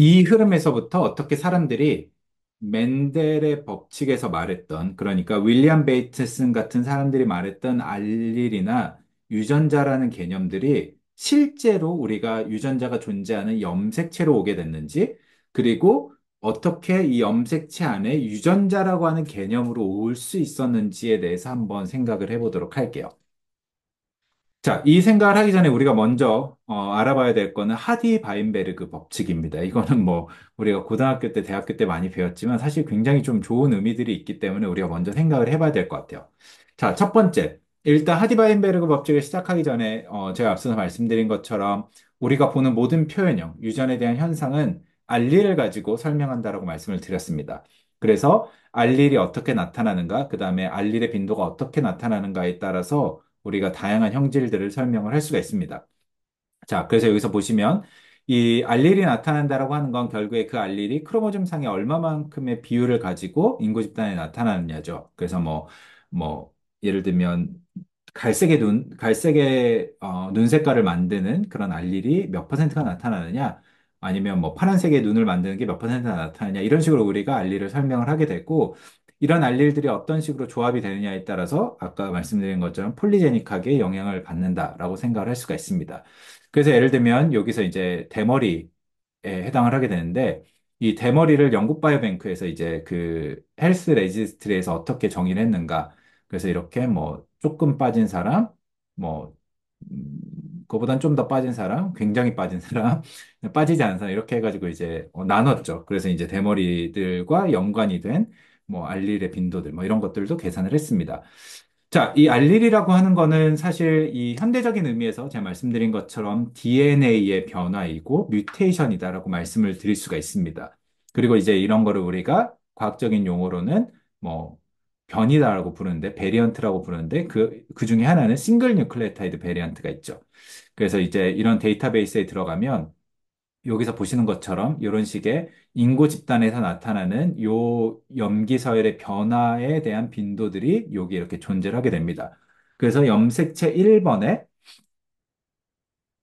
이 흐름에서부터 어떻게 사람들이 맨델의 법칙에서 말했던, 그러니까 윌리엄 베이트슨 같은 사람들이 말했던 알릴이나 유전자라는 개념들이 실제로 우리가 유전자가 존재하는 염색체로 오게 됐는지, 그리고 어떻게 이 염색체 안에 유전자라고 하는 개념으로 올 수 있었는지에 대해서 한번 생각을 해보도록 할게요. 자, 이 생각을 하기 전에 우리가 먼저 어, 알아봐야 될 거는 하디 바인베르그 법칙입니다. 이거는 뭐 우리가 고등학교 때, 대학교 때 많이 배웠지만 사실 굉장히 좀 좋은 의미들이 있기 때문에 우리가 먼저 생각을 해봐야 될 것 같아요. 자, 첫 번째. 일단 하디 바인베르그 법칙을 시작하기 전에 어, 제가 앞서서 말씀드린 것처럼 우리가 보는 모든 표현형, 유전에 대한 현상은 알리를 가지고 설명한다라고 말씀을 드렸습니다. 그래서 알릴이 어떻게 나타나는가, 그 다음에 알릴의 빈도가 어떻게 나타나는가에 따라서 우리가 다양한 형질들을 설명을 할 수가 있습니다. 자, 그래서 여기서 보시면 이 알릴이 나타난다라고 하는 건 결국에 그 알릴이 크로모즘 상에 얼마만큼의 비율을 가지고 인구 집단에 나타나느냐죠. 그래서 뭐, 뭐, 예를 들면 갈색의 눈, 갈색의 어, 눈 색깔을 만드는 그런 알릴이 몇 퍼센트가 나타나느냐, 아니면 뭐 파란색의 눈을 만드는 게 몇 퍼센트가 나타나냐 이런 식으로 우리가 알릴을 설명을 하게 되고, 이런 알릴들이 어떤 식으로 조합이 되느냐에 따라서 아까 말씀드린 것처럼 폴리제닉하게 영향을 받는다라고 생각을 할 수가 있습니다. 그래서 예를 들면 여기서 이제 대머리에 해당을 하게 되는데 이 대머리를 영국 바이오뱅크에서 이제 그 헬스 레지스트리에서 어떻게 정의를 했는가. 그래서 이렇게 뭐 조금 빠진 사람, 뭐 음, 그보단 좀 더 빠진 사람, 굉장히 빠진 사람, 빠지지 않은 사람 이렇게 해가지고 이제 어, 나눴죠. 그래서 이제 대머리들과 연관이 된뭐 알릴의 빈도들 뭐 이런 것들도 계산을 했습니다. 자, 이 알릴이라고 하는 거는 사실 이 현대적인 의미에서 제가 말씀드린 것처럼 DNA의 변화이고 뮤테이션이다라고 말씀을 드릴 수가 있습니다. 그리고 이제 이런 거를 우리가 과학적인 용어로는 뭐 변이다라고 부르는데 베리언트라고 부르는데 그, 그 중에 하나는 싱글 뉴클레타이드 베리언트가 있죠. 그래서 이제 이런 데이터베이스에 들어가면 여기서 보시는 것처럼 이런 식의 인구 집단에서 나타나는 요 염기서열의 변화에 대한 빈도들이 여기 이렇게 존재를 하게 됩니다. 그래서 염색체 1번에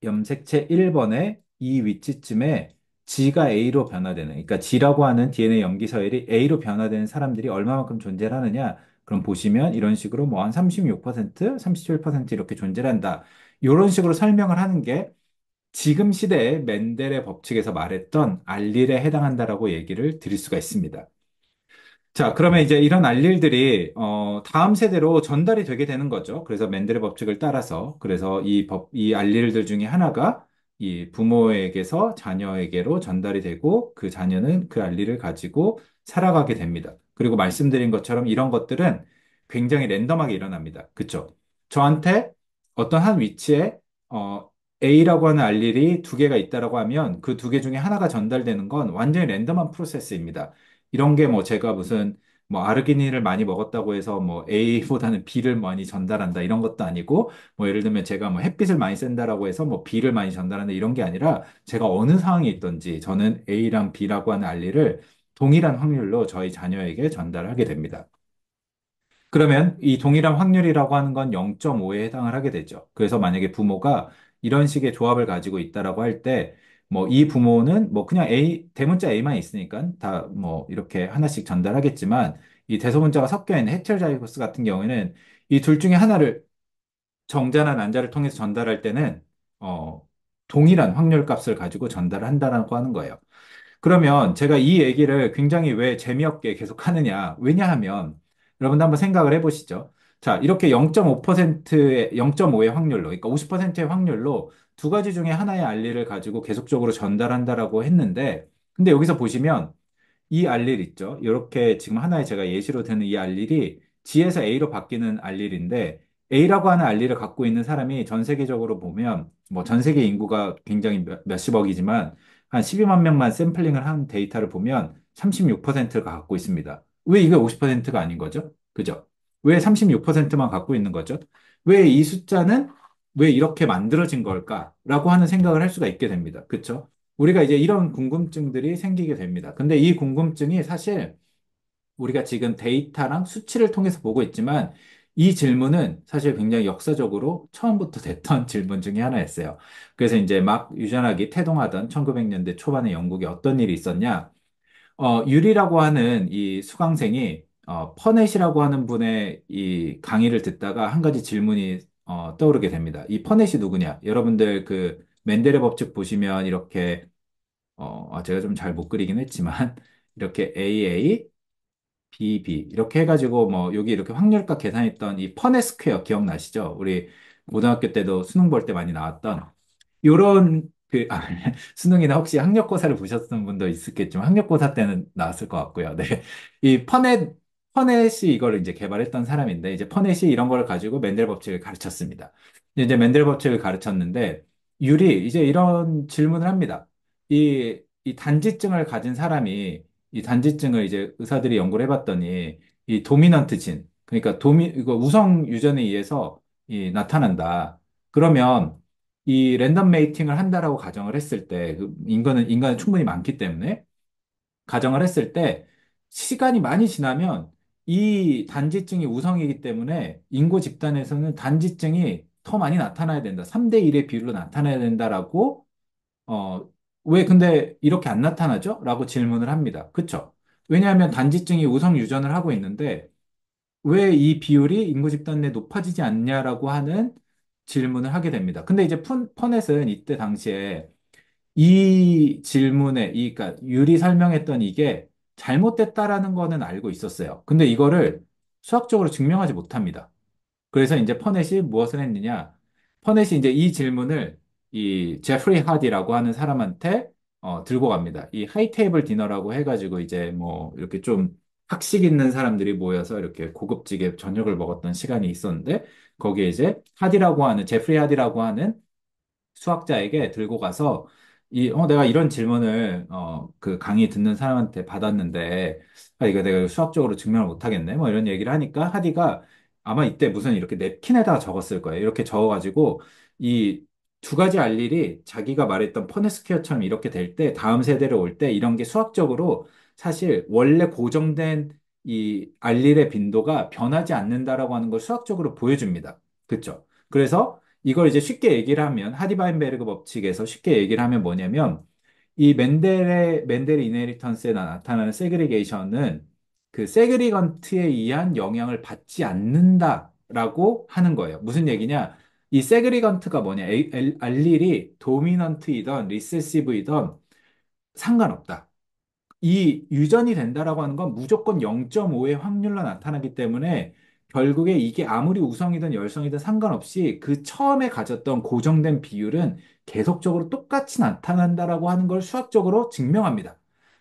염색체 1번에 이 위치쯤에 G가 A로 변화되는 그러니까 G라고 하는 DNA 염기서열이 A로 변화되는 사람들이 얼마만큼 존재를 하느냐 그럼 보시면 이런 식으로 뭐한 36%, 37% 이렇게 존재를 한다. 이런 식으로 설명을 하는 게 지금 시대에 맨델의 법칙에서 말했던 알릴에 해당한다라고 얘기를 드릴 수가 있습니다. 자, 그러면 이제 이런 알릴들이 어, 다음 세대로 전달이 되게 되는 거죠. 그래서 맨델의 법칙을 따라서 그래서 이 법, 이 알릴들 중에 하나가 이 부모에게서 자녀에게로 전달이 되고 그 자녀는 그 알릴을 가지고 살아가게 됩니다. 그리고 말씀드린 것처럼 이런 것들은 굉장히 랜덤하게 일어납니다. 그쵸? 저한테 어떤 한 위치에 어, A라고 하는 알릴이 두 개가 있다라고 하면 그 두 개 중에 하나가 전달되는 건 완전히 랜덤한 프로세스입니다. 이런 게 뭐 제가 무슨 뭐 아르기닌을 많이 먹었다고 해서 뭐 A보다는 B를 많이 전달한다 이런 것도 아니고 뭐 예를 들면 제가 뭐 햇빛을 많이 쐰다라고 해서 뭐 B를 많이 전달한다 이런 게 아니라 제가 어느 상황에 있든지 저는 A랑 B라고 하는 알릴을 동일한 확률로 저희 자녀에게 전달하게 됩니다. 그러면 이 동일한 확률이라고 하는 건 0.5에 해당을 하게 되죠. 그래서 만약에 부모가 이런 식의 조합을 가지고 있다라고 할 때, 뭐 이 부모는 뭐 그냥 A, 대문자 A만 있으니까 다 뭐 이렇게 하나씩 전달하겠지만, 이 대소문자가 섞여 있는 헤테자이고스 같은 경우에는 이 둘 중에 하나를 정자나 난자를 통해서 전달할 때는 어, 동일한 확률 값을 가지고 전달을 한다라고 하는 거예요. 그러면 제가 이 얘기를 굉장히 왜 재미없게 계속 하느냐? 왜냐하면 여러분도 한번 생각을 해보시죠. 자, 이렇게 0.5%의, 0.5의 확률로, 그러니까 50%의 확률로 두 가지 중에 하나의 알릴을 가지고 계속적으로 전달한다라고 했는데, 근데 여기서 보시면 이 알릴 있죠? 이렇게 지금 하나의 제가 예시로 드는 이 알릴이 G에서 A로 바뀌는 알릴인데, A라고 하는 알리를 갖고 있는 사람이 전 세계적으로 보면 뭐 전 세계 인구가 굉장히 몇, 몇십억이지만 한 12만 명만 샘플링을 한 데이터를 보면 36%가 갖고 있습니다. 왜 이게 50%가 아닌 거죠? 그죠? 왜 36%만 갖고 있는 거죠? 왜 이 숫자는 왜 이렇게 만들어진 걸까라고 하는 생각을 할 수가 있게 됩니다. 그렇죠? 우리가 이제 이런 궁금증들이 생기게 됩니다. 근데 이 궁금증이 사실 우리가 지금 데이터랑 수치를 통해서 보고 있지만 이 질문은 사실 굉장히 역사적으로 처음부터 됐던 질문 중에 하나였어요. 그래서 이제 막 유전학이 태동하던 1900년대 초반에 영국에 어떤 일이 있었냐. 어, 유리라고 하는 이 수강생이 어, 퍼넷이라고 하는 분의 이 강의를 듣다가 한 가지 질문이 어, 떠오르게 됩니다. 이 퍼넷이 누구냐? 여러분들 그 맨델의 법칙 보시면 이렇게 어, 아, 제가 좀 잘 못 그리긴 했지만 이렇게 AA, BB 이렇게 해가지고 뭐 여기 이렇게 확률과 계산했던 이 퍼넷 스퀘어 기억나시죠? 우리 고등학교 때도 수능 볼 때 많이 나왔던 요런 그 아, 수능이나 혹시 학력고사를 보셨던 분도 있었겠지만 학력고사 때는 나왔을 것 같고요. 네. 이 퍼넷 퍼넷이 이걸 이제 개발했던 사람인데 이제 퍼넷이 이런 걸 가지고 맨델 법칙을 가르쳤습니다. 이제 맨델 법칙을 가르쳤는데 유리, 이제 이런 질문을 합니다. 이, 이 단지증을 가진 사람이 이 단지증을 이제 의사들이 연구를 해봤더니 이 도미넌트 진 그러니까 도미 이거 우성 유전에 의해서 이 나타난다. 그러면 이 랜덤 메이팅을 한다라고 가정을 했을 때그 인간은 인간은 충분히 많기 때문에 가정을 했을 때 시간이 많이 지나면 이 단지증이 우성이기 때문에 인구 집단에서는 단지증이 더 많이 나타나야 된다. 3대 1의 비율로 나타나야 된다라고 어, 왜 근데 이렇게 안 나타나죠? 라고 질문을 합니다. 그쵸? 왜냐하면 단지증이 우성 유전을 하고 있는데 왜 이 비율이 인구 집단 내 높아지지 않냐라고 하는 질문을 하게 됩니다. 근데 이제 푼, 퍼넷은 이때 당시에 이 질문에, 이, 그러니까 유리 설명했던 이게 잘못됐다라는 거는 알고 있었어요. 근데 이거를 수학적으로 증명하지 못합니다. 그래서 이제 퍼넷이 무엇을 했느냐? 퍼넷이 이제 이 질문을 이 제프리 하디라고 하는 사람한테 어, 들고 갑니다. 이 하이테이블 디너라고 해가지고 이제 뭐 이렇게 좀 학식 있는 사람들이 모여서 이렇게 고급지게 저녁을 먹었던 시간이 있었는데 거기에 이제 하디라고 하는 제프리 하디라고 하는 수학자에게 들고 가서 이, 어, 내가 이런 질문을, 어, 그 강의 듣는 사람한테 받았는데, 아, 이거 내가 수학적으로 증명을 못하겠네? 뭐 이런 얘기를 하니까 하디가 아마 이때 무슨 이렇게 냅킨에다가 적었을 거예요. 이렇게 적어가지고, 이 두 가지 알릴이 자기가 말했던 퍼네스퀘어처럼 이렇게 될 때, 다음 세대로 올 때, 이런 게 수학적으로 사실 원래 고정된 이 알릴의 빈도가 변하지 않는다라고 하는 걸 수학적으로 보여줍니다. 그쵸? 그래서, 이걸 이제 쉽게 얘기를 하면 하디바인베르그 법칙에서 쉽게 얘기를 하면 뭐냐면 이 맨델의 맨델 이네리턴스에 나타나는 세그리게이션은 그 세그리건트에 의한 영향을 받지 않는다라고 하는 거예요. 무슨 얘기냐? 이 세그리건트가 뭐냐? 알릴이 도미넌트이던 리세시브이던 상관없다. 이 유전이 된다라고 하는 건 무조건 0.5의 확률로 나타나기 때문에 결국에 이게 아무리 우성이든 열성이든 상관없이 그 처음에 가졌던 고정된 비율은 계속적으로 똑같이 나타난다라고 하는 걸 수학적으로 증명합니다.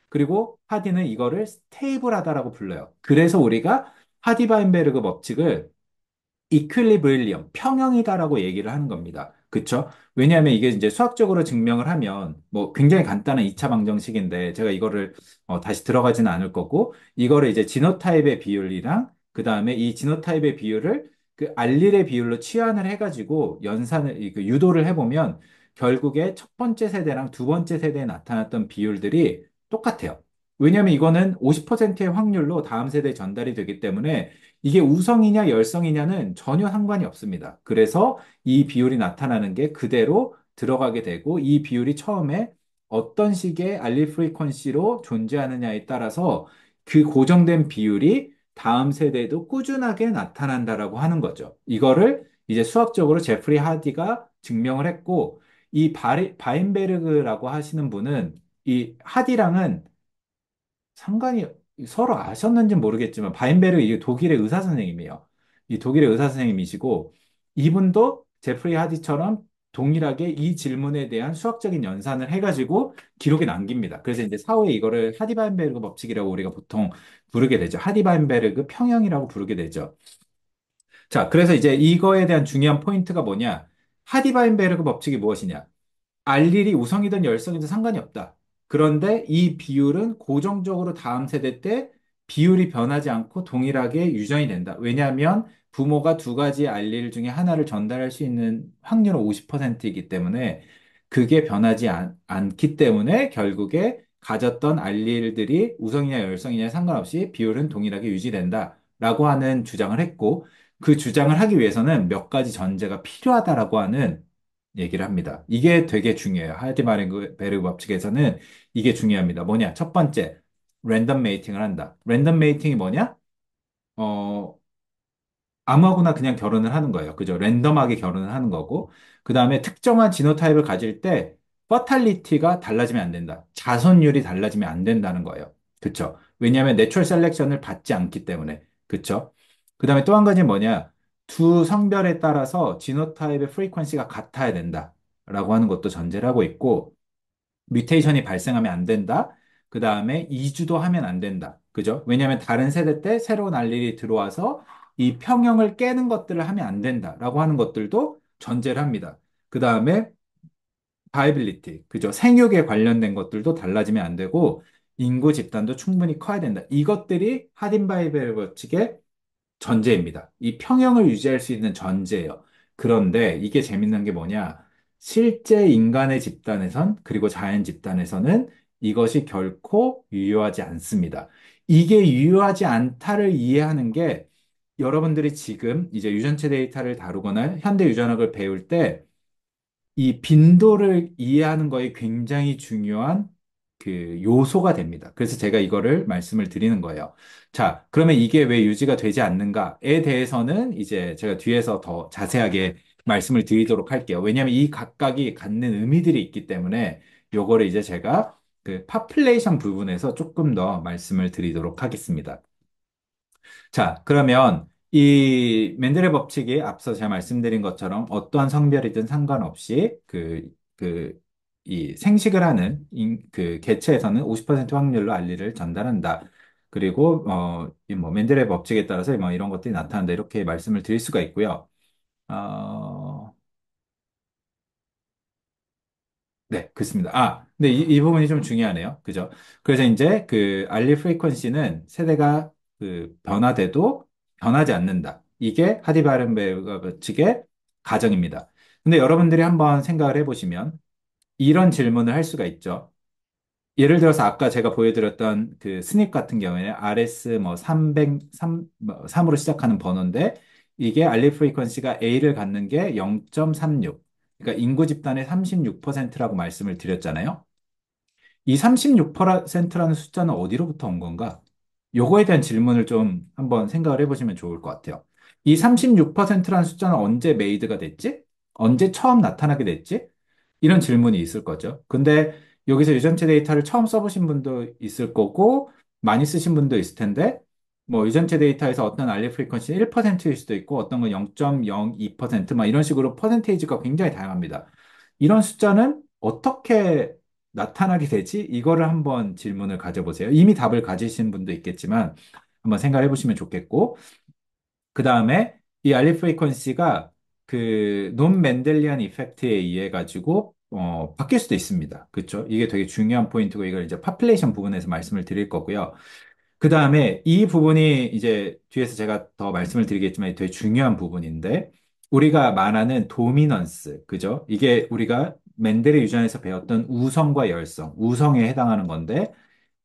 그리고 하디는 이거를 스테이블하다라고 불러요. 그래서 우리가 하디바인베르그 법칙을 이퀄리브릴리엄, 평형이다라고 얘기를 하는 겁니다. 그쵸? 왜냐하면 이게 이제 수학적으로 증명을 하면 뭐 굉장히 간단한 2차 방정식인데 제가 이거를 어, 다시 들어가지는 않을 거고 이거를 이제 진노타입의 비율이랑 그 다음에 이진노타입의 비율을 그 알릴의 비율로 치환을 해가지고 연산을 그 유도를 해보면 결국에 첫 번째 세대랑 두 번째 세대에 나타났던 비율들이 똑같아요. 왜냐하면 이거는 50%의 확률로 다음 세대에 전달이 되기 때문에 이게 우성이냐 열성이냐는 전혀 상관이 없습니다. 그래서 이 비율이 나타나는 게 그대로 들어가게 되고 이 비율이 처음에 어떤 식의 알릴 프리퀀시로 존재하느냐에 따라서 그 고정된 비율이 다음 세대에도 꾸준하게 나타난다라고 하는 거죠. 이거를 이제 수학적으로 제프리 하디가 증명을 했고 이 바리, 바인베르그라고 하시는 분은 이 하디랑은 상관이 서로 아셨는지 모르겠지만 바인베르그 이 독일의 의사 선생님이에요. 이 독일의 의사 선생님이시고 이분도 제프리 하디처럼 동일하게 이 질문에 대한 수학적인 연산을 해가지고 기록에 남깁니다. 그래서 이제 사후에 이거를 하디바인베르그 법칙이라고 우리가 보통 부르게 되죠. 하디바인베르그 평형이라고 부르게 되죠. 자, 그래서 이제 이거에 대한 중요한 포인트가 뭐냐? 하디바인베르그 법칙이 무엇이냐? 알릴이 우성이든 열성이든 상관이 없다. 그런데 이 비율은 고정적으로 다음 세대 때 비율이 변하지 않고 동일하게 유전이 된다. 왜냐하면 부모가 두 가지 알릴 중에 하나를 전달할 수 있는 확률은 50%이기 때문에 그게 변하지 않, 않기 때문에 결국에 가졌던 알릴들이 우성이냐 열성이냐 상관없이 비율은 동일하게 유지된다라고 하는 주장을 했고 그 주장을 하기 위해서는 몇 가지 전제가 필요하다라고 하는 얘기를 합니다. 이게 되게 중요해요. 하이데마르베르 법칙에서는 이게 중요합니다. 뭐냐? 첫 번째, 랜덤 메이팅을 한다. 랜덤 메이팅이 뭐냐? 어, 아무하고나 그냥 결혼을 하는 거예요. 그죠? 랜덤하게 결혼을 하는 거고. 그 다음에 특정한 진호타입을 가질 때, 퍼탈리티가 달라지면 안 된다. 자손율이 달라지면 안 된다는 거예요. 그쵸? 왜냐하면 내추럴 셀렉션을 받지 않기 때문에. 그쵸? 그 다음에 또 한 가지는 뭐냐? 두 성별에 따라서 진호타입의 프리퀀시가 같아야 된다. 라고 하는 것도 전제를 하고 있고, 뮤테이션이 발생하면 안 된다. 그 다음에 2주도 하면 안 된다. 그죠? 왜냐하면 다른 세대 때 새로운 알릴이 들어와서 이 평형을 깨는 것들을 하면 안 된다라고 하는 것들도 전제를 합니다. 그 다음에 바이빌리티, 그죠? 생육에 관련된 것들도 달라지면 안 되고 인구 집단도 충분히 커야 된다. 이것들이 하딘바이벨 법칙의 전제입니다. 이 평형을 유지할 수 있는 전제예요. 그런데 이게 재밌는 게 뭐냐? 실제 인간의 집단에선 그리고 자연 집단에서는 이것이 결코 유효하지 않습니다. 이게 유효하지 않다를 이해하는 게 여러분들이 지금 이제 유전체 데이터를 다루거나 현대 유전학을 배울 때 이 빈도를 이해하는 거에 굉장히 중요한 그 요소가 됩니다. 그래서 제가 이거를 말씀을 드리는 거예요. 자, 그러면 이게 왜 유지가 되지 않는가에 대해서는 이제 제가 뒤에서 더 자세하게 말씀을 드리도록 할게요. 왜냐하면 이 각각이 갖는 의미들이 있기 때문에 요거를 이제 제가 그 파플레이션 부분에서 조금 더 말씀을 드리도록 하겠습니다. 자, 그러면 이 맨델의 법칙이 앞서 제가 말씀드린 것처럼 어떠한 성별이든 상관없이 그, 그, 이 생식을 하는 인, 그 개체에서는 50% 확률로 알리를 전달한다. 그리고, 어, 뭐, 맨델의 법칙에 따라서 뭐 이런 것들이 나타난다. 이렇게 말씀을 드릴 수가 있고요. 어, 네, 그렇습니다. 아, 근데 이, 이 부분이 좀 중요하네요. 그죠? 그래서 이제 그 알리 프리퀀시는 세대가 그 변화돼도 변하지 않는다. 이게 하디 바렌베르 측의 가정입니다. 근데 여러분들이 한번 생각을 해보시면 이런 질문을 할 수가 있죠. 예를 들어서 아까 제가 보여드렸던 그 스닙 같은 경우에는 RS 뭐 300, 3, 3으로 시작하는 번호인데 이게 알리 프리퀀시가 A를 갖는 게 0.36. 그러니까 인구 집단의 36%라고 말씀을 드렸잖아요. 이 36%라는 숫자는 어디로부터 온 건가? 요거에 대한 질문을 좀 한번 생각을 해보시면 좋을 것 같아요. 이 36%라는 숫자는 언제 메이드가 됐지? 언제 처음 나타나게 됐지? 이런 질문이 있을 거죠. 근데 여기서 유전체 데이터를 처음 써보신 분도 있을 거고, 많이 쓰신 분도 있을 텐데, 뭐 유전체 데이터에서 어떤 알리 프리퀀시는 1%일 수도 있고 어떤 건 0.02%막 이런 식으로 퍼센테이지가 굉장히 다양합니다. 이런 숫자는 어떻게 나타나게 되지? 이거를 한번 질문을 가져보세요. 이미 답을 가지신 분도 있겠지만 한번 생각해 보시면 좋겠고 그 다음에 이 알리 프리퀀시가 그논 맨델리안 이펙트에 의해 가지고 어, 바뀔 수도 있습니다. 그렇죠? 이게 되게 중요한 포인트고 이걸 이제 파플레이션 부분에서 말씀을 드릴 거고요. 그 다음에 이 부분이 이제 뒤에서 제가 더 말씀을 드리겠지만 되게 중요한 부분인데 우리가 말하는 도미넌스, 그죠? 이게 우리가 맨델의 유전에서 배웠던 우성과 열성, 우성에 해당하는 건데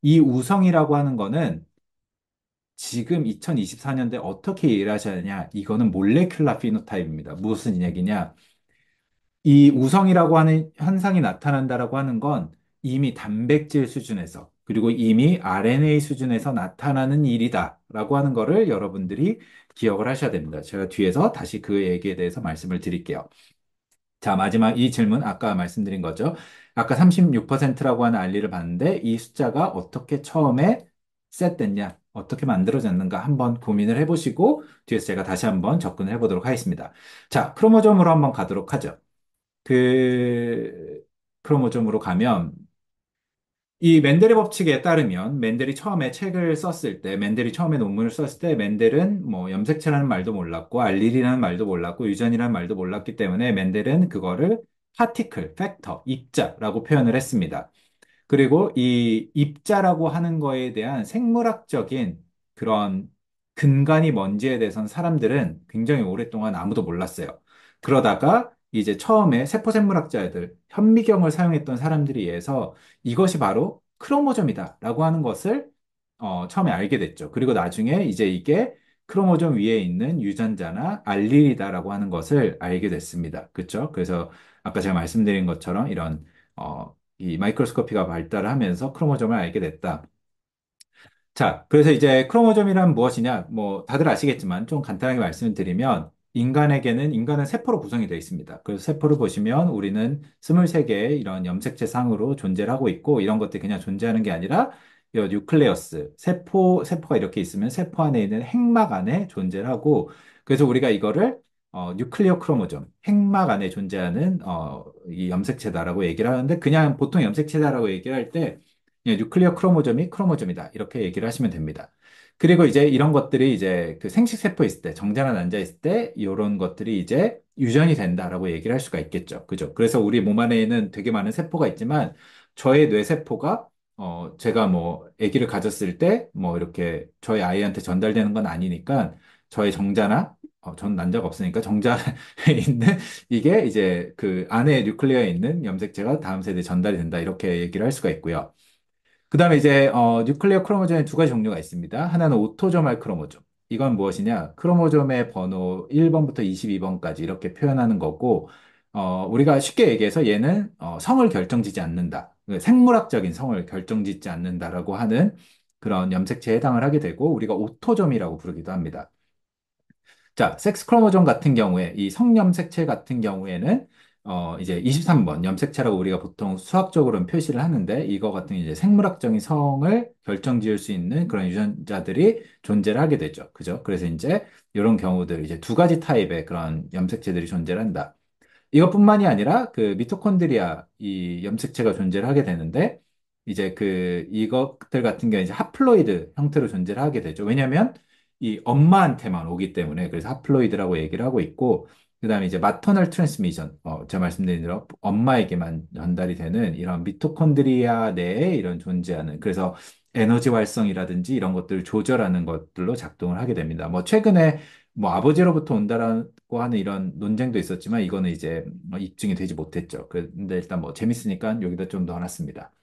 이 우성이라고 하는 거는 지금 2024년대 어떻게 일하셨느냐 이거는 몰레큘라 피노타입입니다. 무슨 이야기냐? 이 우성이라고 하는 현상이 나타난다라고 하는 건 이미 단백질 수준에서 그리고 이미 RNA 수준에서 나타나는 일이다라고 하는 거를 여러분들이 기억을 하셔야 됩니다. 제가 뒤에서 다시 그 얘기에 대해서 말씀을 드릴게요. 자, 마지막 이 질문 아까 말씀드린 거죠. 아까 36%라고 하는 알리를 봤는데 이 숫자가 어떻게 처음에 셋됐냐, 어떻게 만들어졌는가 한번 고민을 해보시고 뒤에서 제가 다시 한번 접근을 해보도록 하겠습니다. 자, 크로모점으로 한번 가도록 하죠. 그 크로모점으로 가면 이 맨델의 법칙에 따르면 맨델이 처음에 책을 썼을 때, 맨델이 처음에 논문을 썼을 때 맨델은 뭐 염색체라는 말도 몰랐고 알릴이라는 말도 몰랐고 유전이라는 말도 몰랐기 때문에 맨델은 그거를 파티클, 팩터, 입자라고 표현을 했습니다. 그리고 이 입자라고 하는 거에 대한 생물학적인 그런 근간이 뭔지에 대해서는 사람들은 굉장히 오랫동안 아무도 몰랐어요. 그러다가 이제 처음에 세포생물학자들, 현미경을 사용했던 사람들이 의해서 이것이 바로 크로모점이다라고 하는 것을 어, 처음에 알게 됐죠. 그리고 나중에 이제 이게 크로모점 위에 있는 유전자나 알릴이다라고 하는 것을 알게 됐습니다. 그렇죠? 그래서 아까 제가 말씀드린 것처럼 이런 어, 이 마이크로스코피가 발달을 하면서 크로모점을 알게 됐다. 자, 그래서 이제 크로모점이란 무엇이냐? 뭐 다들 아시겠지만 좀 간단하게 말씀드리면 인간에게는 인간은 세포로 구성이 되어 있습니다. 그래서 세포를 보시면 우리는 23개의 이런 염색체 상으로 존재를 하고 있고 이런 것들이 그냥 존재하는 게 아니라 요 뉴클레어스, 세포, 세포가 이렇게 있으면 세포 안에 있는 핵막 안에 존재를 하고 그래서 우리가 이거를 어, 뉴클리어 크로모점, 핵막 안에 존재하는 어, 이 염색체다라고 얘기를 하는데 그냥 보통 염색체다라고 얘기를 할 때 뉴클리어 크로모점이 크로모점이다 이렇게 얘기를 하시면 됩니다. 그리고 이제 이런 것들이 이제 그 생식세포 있을 때, 정자란 앉아 있을 때, 이런 것들이 이제 유전이 된다라고 얘기를 할 수가 있겠죠. 그죠? 그래서 우리 몸 안에는 되게 많은 세포가 있지만, 저의 뇌세포가 어, 제가 뭐, 아기를 가졌을 때, 뭐, 이렇게 저희 아이한테 전달되는 건 아니니까, 저의 정자나, 어, 전 난자가 없으니까 정자에 있는, 이게 이제 그 안에 뉴클리어에 있는 염색체가 다음 세대에 전달이 된다. 이렇게 얘기를 할 수가 있고요. 그 다음에 이제 어, 뉴클리어 크로모젬의 두 가지 종류가 있습니다. 하나는 오토저말 크로모젬. 이건 무엇이냐? 크로모젬의 번호 1번부터 22번까지 이렇게 표현하는 거고, 어, 우리가 쉽게 얘기해서 얘는 어, 성을 결정짓지 않는다. 생물학적인 성을 결정짓지 않는다라고 하는 그런 염색체에 해당을 하게 되고, 우리가 오토점이라고 부르기도 합니다. 자, 섹스 크로모젬 같은 경우에, 이 성염색체 같은 경우에는 어, 이제 23번 염색체라고 우리가 보통 수학적으로는 표시를 하는데 이거 같은 이제 생물학적인 성을 결정 지을 수 있는 그런 유전자들이 존재를 하게 되죠. 그죠? 그래서 이제 이런 경우들 이제 두 가지 타입의 그런 염색체들이 존재를 한다. 이것뿐만이 아니라 그 미토콘드리아 이 염색체가 존재를 하게 되는데 이제 그 이것들 같은 경우 이제 하플로이드 형태로 존재를 하게 되죠. 왜냐면이 엄마한테만 오기 때문에 그래서 하플로이드라고 얘기를 하고 있고 그 다음에 이제 마터널 트랜스미션, 어, 제가 말씀드린 대로 엄마에게만 전달이 되는 이런 미토콘드리아 내에 이런 존재하는, 그래서 에너지 활성이라든지 이런 것들을 조절하는 것들로 작동을 하게 됩니다. 뭐 최근에 뭐 아버지로부터 온다라고 하는 이런 논쟁도 있었지만 이거는 이제 뭐 입증이 되지 못했죠. 근데 일단 뭐 재밌으니까 여기다 좀 넣어놨습니다.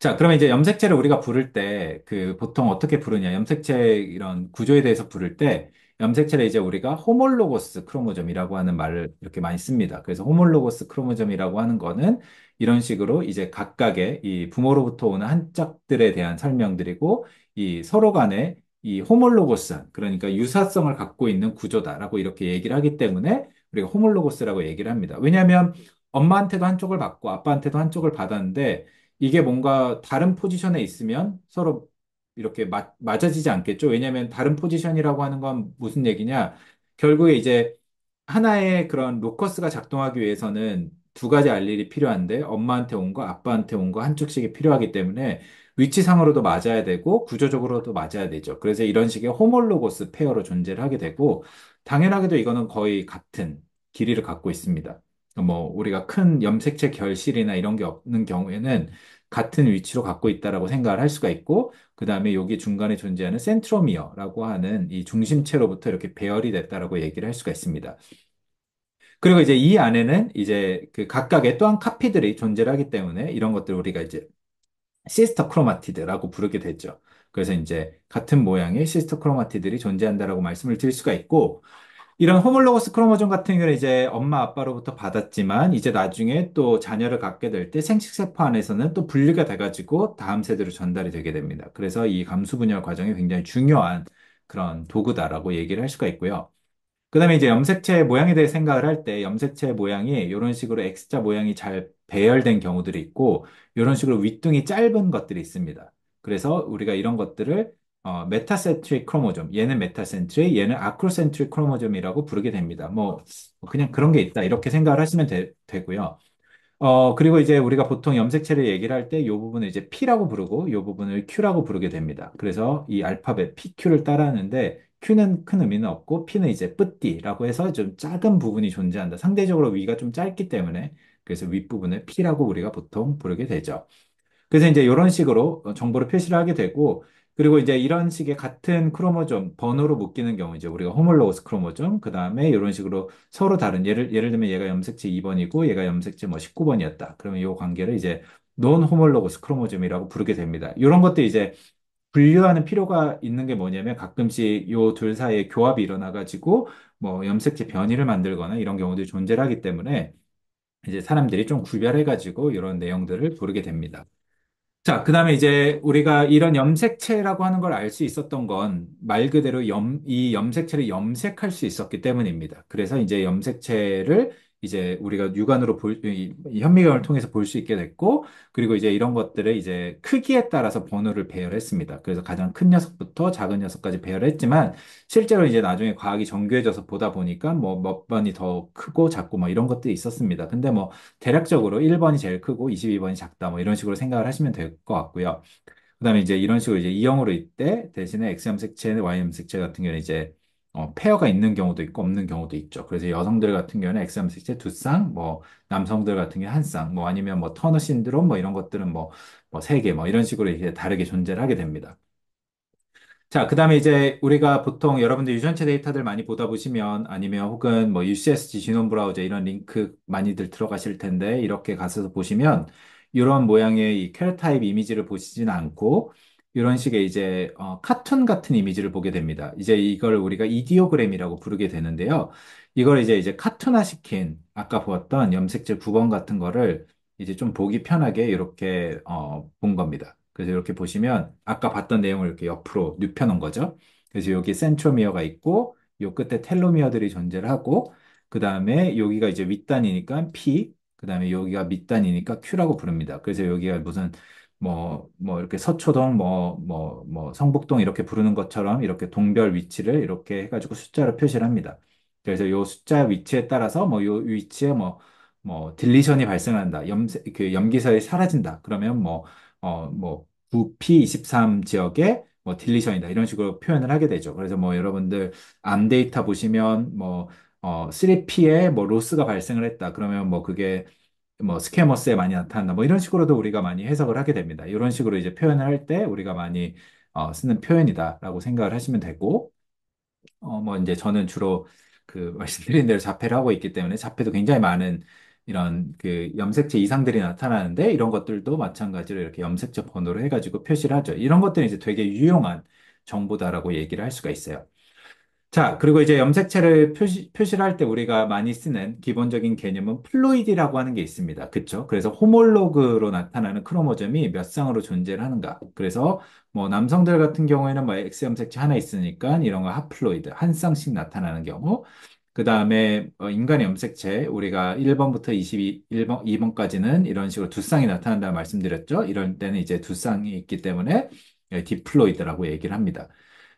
자, 그러면 이제 염색체를 우리가 부를 때 그 보통 어떻게 부르냐? 염색체 이런 구조에 대해서 부를 때 염색체를 이제 우리가 호몰로고스 크로모점이라고 하는 말을 이렇게 많이 씁니다. 그래서 호몰로고스 크로모점이라고 하는 거는 이런 식으로 이제 각각의 이 부모로부터 오는 한짝들에 대한 설명들이고 이 서로 간에 이호몰로고스 그러니까 유사성을 갖고 있는 구조다라고 이렇게 얘기를 하기 때문에 우리가 호몰로고스라고 얘기를 합니다. 왜냐하면 엄마한테도 한쪽을 받고 아빠한테도 한쪽을 받았는데 이게 뭔가 다른 포지션에 있으면 서로 이렇게 맞, 맞아지지 않겠죠. 왜냐하면 다른 포지션이라고 하는 건 무슨 얘기냐? 결국에 이제 하나의 그런 로커스가 작동하기 위해서는 두 가지 알릴이 필요한데 엄마한테 온 거, 아빠한테 온 거 한쪽씩이 필요하기 때문에 위치상으로도 맞아야 되고 구조적으로도 맞아야 되죠. 그래서 이런 식의 호몰로고스 페어로 존재를 하게 되고 당연하게도 이거는 거의 같은 길이를 갖고 있습니다. 뭐 우리가 큰 염색체 결실이나 이런 게 없는 경우에는 같은 위치로 갖고 있다라고 생각을 할 수가 있고 그 다음에 여기 중간에 존재하는 센트로미어라고 하는 이 중심체로부터 이렇게 배열이 됐다라고 얘기를 할 수가 있습니다. 그리고 이제 이 안에는 이제 그 각각의 또한 카피들이 존재를 하기 때문에 이런 것들 을 우리가 이제 시스터 크로마티드라고 부르게 되죠. 그래서 이제 같은 모양의 시스터 크로마티드들이 존재한다라고 말씀을 드릴 수가 있고 이런 호몰로거스 크로모종 같은 경우는 이제 엄마 아빠로부터 받았지만 이제 나중에 또 자녀를 갖게 될 때 생식세포 안에서는 또 분리가 돼가지고 다음 세대로 전달이 되게 됩니다. 그래서 이 감수분열 과정이 굉장히 중요한 그런 도구다라고 얘기를 할 수가 있고요. 그 다음에 이제 염색체 모양에 대해 생각을 할 때 염색체 모양이 이런 식으로 X자 모양이 잘 배열된 경우들이 있고 이런 식으로 윗둥이 짧은 것들이 있습니다. 그래서 우리가 이런 것들을 어, 메타센트릭 크로모점, 얘는 메타센트릭, 얘는 아크로센트릭 크로모점이라고 부르게 됩니다. 뭐, 뭐 그냥 그런 게 있다 이렇게 생각을 하시면 되, 되고요. 어, 그리고 이제 우리가 보통 염색체를 얘기를 할 때 이 부분을 이제 P라고 부르고 이 부분을 Q라고 부르게 됩니다. 그래서 이 알파벳 PQ를 따라하는데 Q는 큰 의미는 없고 P는 이제 뿌띠라고 해서 좀 작은 부분이 존재한다. 상대적으로 위가 좀 짧기 때문에 그래서 윗부분을 P라고 우리가 보통 부르게 되죠. 그래서 이제 이런 식으로 정보를 표시를 하게 되고 그리고 이제 이런 식의 같은 크로모좀 번호로 묶이는 경우 이제 우리가 호몰로그스 크로모좀 그다음에 이런 식으로 서로 다른 예를 예를 들면 얘가 염색체 2번이고 얘가 염색체 뭐 19번이었다. 그러면 이 관계를 이제 논 호몰로그스 크로모좀이라고 부르게 됩니다. 이런 것도 이제 분류하는 필요가 있는 게 뭐냐면 가끔씩 요 둘 사이에 교합이 일어나 가지고 뭐 염색체 변이를 만들거나 이런 경우들이 존재하기 때문에 이제 사람들이 좀 구별해 가지고 이런 내용들을 부르게 됩니다. 자, 그 다음에 이제 우리가 이런 염색체라고 하는 걸 알 수 있었던 건 말 그대로 염, 이 염색체를 염색할 수 있었기 때문입니다. 그래서 이제 염색체를 이제 우리가 육안으로 볼, 이, 현미경을 통해서 볼 수 있게 됐고, 그리고 이제 이런 것들을 이제 크기에 따라서 번호를 배열했습니다. 그래서 가장 큰 녀석부터 작은 녀석까지 배열했지만, 실제로 이제 나중에 과학이 정교해져서 보다 보니까 뭐 몇 번이 더 크고 작고 뭐 이런 것들이 있었습니다. 근데 뭐 대략적으로 1번이 제일 크고 22번이 작다 뭐 이런 식으로 생각을 하시면 될 것 같고요. 그 다음에 이제 이런 식으로 이제 2형으로 이때 대신에 X염색체, Y염색체 같은 경우는 이제 어, 페어가 있는 경우도 있고 없는 경우도 있죠. 그래서 여성들 같은 경우는 XM6에 두 쌍, 뭐 남성들 같은 경게한 쌍, 뭐 아니면 뭐 터너 신드롬 뭐 이런 것들은 뭐 뭐 세 개, 뭐 이런 식으로 이제 다르게 존재를 하게 됩니다. 자, 그 다음에 이제 우리가 보통 여러분들 유전체 데이터들 많이 보다 보시면 아니면 혹은 뭐 UCSG 지놈 브라우저 이런 링크 많이들 들어가실 텐데 이렇게 가서 셔 보시면 이런 모양의 이 캐러타입 이미지를 보시진 않고 이런 식의 이제 어, 카툰 같은 이미지를 보게 됩니다. 이제 이걸 우리가 이디오그램이라고 부르게 되는데요. 이걸 이제 이제 카툰화 시킨 아까 보았던 염색체 부번 같은 거를 이제 좀 보기 편하게 이렇게 어, 본 겁니다. 그래서 이렇게 보시면 아까 봤던 내용을 이렇게 옆으로 눕혀 놓은 거죠. 그래서 여기 센트로미어가 있고 요 끝에 텔로미어들이 존재를 하고 그 다음에 여기가 이제 윗단이니까 P, 그 다음에 여기가 밑단이니까 Q라고 부릅니다. 그래서 여기가 무슨 뭐, 뭐, 이렇게 서초동, 뭐, 뭐, 뭐, 성북동 이렇게 부르는 것처럼 이렇게 동별 위치를 이렇게 해가지고 숫자로 표시를 합니다. 그래서 요 숫자 위치에 따라서 뭐, 요 위치에 뭐, 뭐, 딜리션이 발생한다. 염, 그 염기서에 사라진다. 그러면 뭐, 어, 뭐, 9P23 지역에 뭐, 딜리션이다. 이런 식으로 표현을 하게 되죠. 그래서 뭐, 여러분들, 암 데이터 보시면 뭐, 어, 3P에 뭐, 로스가 발생을 했다. 그러면 뭐, 그게 뭐 스캐머스에 많이 나타났나 뭐 이런 식으로도 우리가 많이 해석을 하게 됩니다. 이런 식으로 이제 표현을 할 때 우리가 많이 어, 쓰는 표현이다라고 생각을 하시면 되고 어, 뭐 이제 저는 주로 그 말씀드린 대로 자폐를 하고 있기 때문에 자폐도 굉장히 많은 이런 그 염색체 이상들이 나타나는데 이런 것들도 마찬가지로 이렇게 염색체 번호로 해가지고 표시를 하죠. 이런 것들은 이제 되게 유용한 정보다라고 얘기를 할 수가 있어요. 자, 그리고 이제 염색체를 표시, 표시할 를때 우리가 많이 쓰는 기본적인 개념은 플로이드라고 하는 게 있습니다. 그쵸? 그래서 호몰로그로 나타나는 크로모점이 몇 쌍으로 존재를 하는가. 그래서 뭐 남성들 같은 경우에는 뭐 X 염색체 하나 있으니까 이런 거 하플로이드, 한 쌍씩 나타나는 경우. 그 다음에 어, 인간의 염색체 우리가 1번부터 21번, 2번까지는 이런 식으로 두 쌍이 나타난다 말씀드렸죠. 이럴 때는 이제 두 쌍이 있기 때문에 예, 디플로이드라고 얘기를 합니다.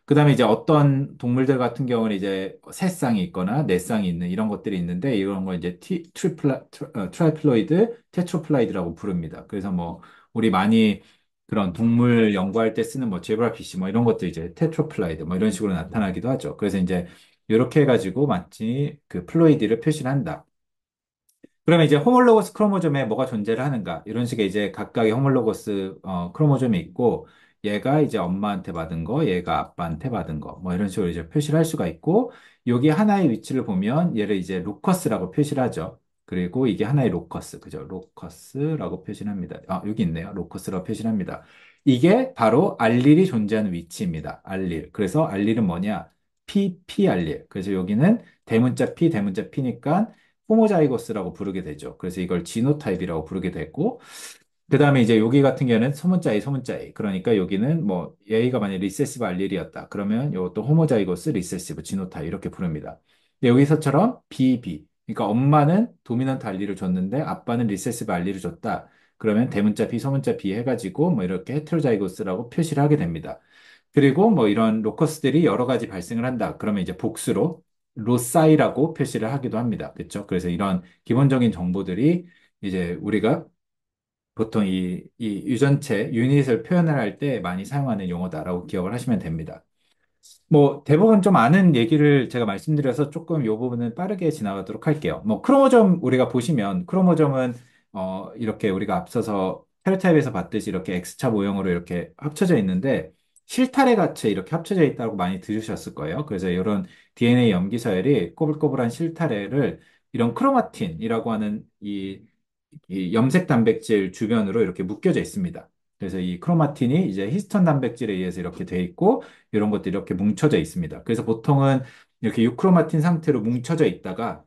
그다음에 이제 어떤 동물들 같은 경우는 이제 새 쌍이 있거나 내 쌍이 있는 이런 것들이 있는데 이런 걸 이제 티, 트리플라, 트, 어, 트라이플로이드, 테트로플라이드라고 부릅니다. 그래서 뭐 우리 많이 그런 동물 연구할 때 쓰는 뭐 제브라피쉬 뭐 이런 것도 이제 테트로플라이드 뭐 이런 식으로 나타나기도 하죠. 그래서 이제 이렇게 해가지고 마치 그 플로이드를 표시를 한다. 그러면 이제 호몰로거스 크로모점에 뭐가 존재를 하는가 이런 식의 이제 각각의 호몰로거스 어, 크로모점이 있고 얘가 이제 엄마한테 받은 거, 얘가 아빠한테 받은 거, 뭐 이런 식으로 이제 표시를 할 수가 있고, 여기 하나의 위치를 보면 얘를 이제 로커스라고 표시를 하죠. 그리고 이게 하나의 로커스, 그죠? 로커스라고 표시를 합니다. 아, 여기 있네요. 로커스라고 표시를 합니다. 이게 바로 알릴이 존재하는 위치입니다. 알릴. 그래서 알릴은 뭐냐? P, P 알릴. 그래서 여기는 대문자 P, 대문자 P니까 호모자이거스라고 부르게 되죠. 그래서 이걸 지노타입이라고 부르게 되고, 그 다음에 이제 여기 같은 경우는 소문자 A, 소문자 A. 그러니까 여기는 뭐 A가 만약 리세시브 알릴이었다. 그러면 이것도 호모자이고스 리세시브 진노타 이렇게 부릅니다. 여기서처럼 B, B. 그러니까 엄마는 도미넌트 알리를 줬는데 아빠는 리세시브 알리를 줬다. 그러면 대문자 B, 소문자 B 해가지고 뭐 이렇게 헤트로자이거스라고 표시를 하게 됩니다. 그리고 뭐 이런 로커스들이 여러 가지 발생을 한다. 그러면 이제 복수로 로사이라고 표시를 하기도 합니다. 그렇죠? 그래서 이런 기본적인 정보들이 이제 우리가 보통 이, 이 유전체, 유닛을 표현을 할 때 많이 사용하는 용어다라고 기억을 하시면 됩니다. 뭐 대부분 좀 아는 얘기를 제가 말씀드려서 조금 이 부분은 빠르게 지나가도록 할게요. 뭐 크로모점 우리가 보시면 크로모점은 어 이렇게 우리가 앞서서 페르타입에서 봤듯이 이렇게 X차 모형으로 이렇게 합쳐져 있는데 실타래 같이 이렇게 합쳐져 있다고 많이 들으셨을 거예요. 그래서 이런 DNA 염기 서열이 꼬불꼬불한 실타래를 이런 크로마틴이라고 하는 이이 염색 단백질 주변으로 이렇게 묶여져 있습니다. 그래서 이 크로마틴이 이제 히스톤 단백질에 의해서 이렇게 돼 있고 이런 것들 이렇게 이 뭉쳐져 있습니다. 그래서 보통은 이렇게 유크로마틴 상태로 뭉쳐져 있다가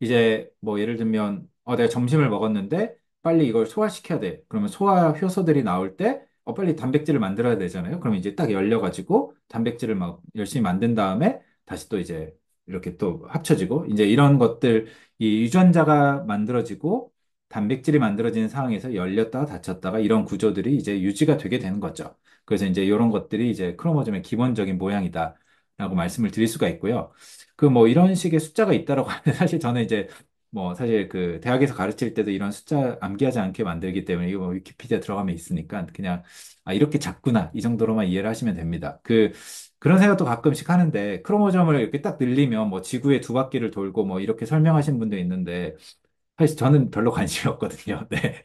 이제 뭐 예를 들면 어 내가 점심을 먹었는데 빨리 이걸 소화시켜야 돼. 그러면 소화 효소들이 나올 때 어, 빨리 단백질을 만들어야 되잖아요. 그러면 이제 딱 열려가지고 단백질을 막 열심히 만든 다음에 다시 또 이제 이렇게 또 합쳐지고 이제 이런 것들 이 유전자가 만들어지고 단백질이 만들어지는 상황에서 열렸다가 닫혔다가 이런 구조들이 이제 유지가 되게 되는 거죠. 그래서 이제 이런 것들이 이제 크로모즘의 기본적인 모양이다라고 말씀을 드릴 수가 있고요. 그 뭐 이런 식의 숫자가 있다라고 하는 사실 저는 이제 뭐 사실 그 대학에서 가르칠 때도 이런 숫자 암기하지 않게 만들기 때문에 이거 뭐 위키피디아 들어가면 있으니까 그냥 아 이렇게 작구나 이 정도로만 이해를 하시면 됩니다. 그 그런 생각도 가끔씩 하는데 크로모점을 이렇게 딱 늘리면 뭐 지구의 두 바퀴를 돌고 뭐 이렇게 설명하신 분도 있는데 사실 저는 별로 관심이 없거든요. 네.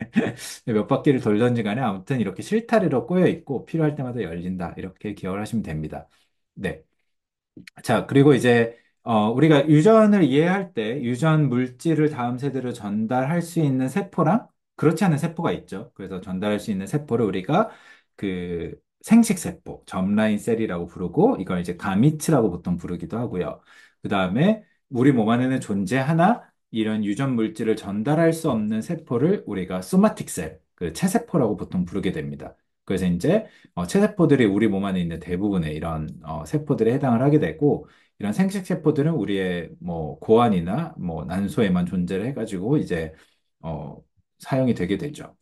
몇 바퀴를 돌던지 간에 아무튼 이렇게 실타래로 꼬여 있고 필요할 때마다 열린다. 이렇게 기억을 하시면 됩니다. 네. 자, 그리고 이제 어, 우리가 유전을 이해할 때 유전 물질을 다음 세대로 전달할 수 있는 세포랑 그렇지 않은 세포가 있죠. 그래서 전달할 수 있는 세포를 우리가 그 생식세포, 점라인 셀이라고 부르고 이걸 이제 가미츠라고 보통 부르기도 하고요. 그 다음에 우리 몸 안에는 존재하나 이런 유전 물질을 전달할 수 없는 세포를 우리가 소마틱 셀, 그 체세포라고 보통 부르게 됩니다. 그래서 이제 어, 체세포들이 우리 몸 안에 있는 대부분의 이런 어, 세포들에 해당을 하게 되고 이런 생식 세포들은 우리의 뭐 고환이나 뭐 난소에만 존재를 해가지고 이제 어, 사용이 되게 되죠.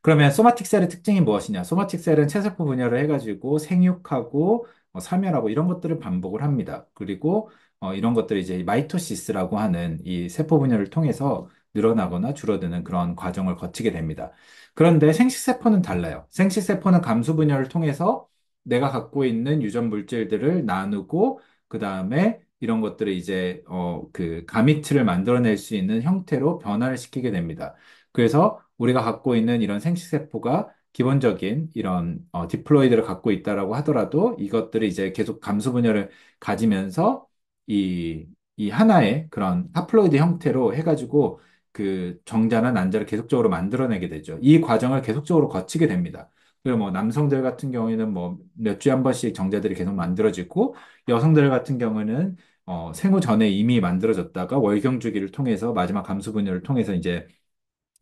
그러면 소마틱 셀의 특징이 무엇이냐? 소마틱 셀은 체세포 분열을 해가지고 생육하고 어, 사멸하고 이런 것들을 반복을 합니다. 그리고 어, 이런 것들이 이제 마이토시스라고 하는 이 세포 분열을 통해서 늘어나거나 줄어드는 그런 과정을 거치게 됩니다. 그런데 생식세포는 달라요. 생식세포는 감수 분열을 통해서 내가 갖고 있는 유전 물질들을 나누고 그 다음에 이런 것들을 이제 어그 가미트를 만들어낼 수 있는 형태로 변화를 시키게 됩니다. 그래서 우리가 갖고 있는 이런 생식세포가 기본적인 이런 어, 디플로이드를 갖고 있다라고 하더라도 이것들이 이제 계속 감수 분열을 가지면서 이, 이 하나의 그런 하플로이드 형태로 해가지고 그 정자나 난자를 계속적으로 만들어내게 되죠. 이 과정을 계속적으로 거치게 됩니다. 그리고 뭐 남성들 같은 경우에는 뭐 몇 주에 한 번씩 정자들이 계속 만들어지고 여성들 같은 경우는 어, 생후 전에 이미 만들어졌다가 월경 주기를 통해서 마지막 감수 분열을 통해서 이제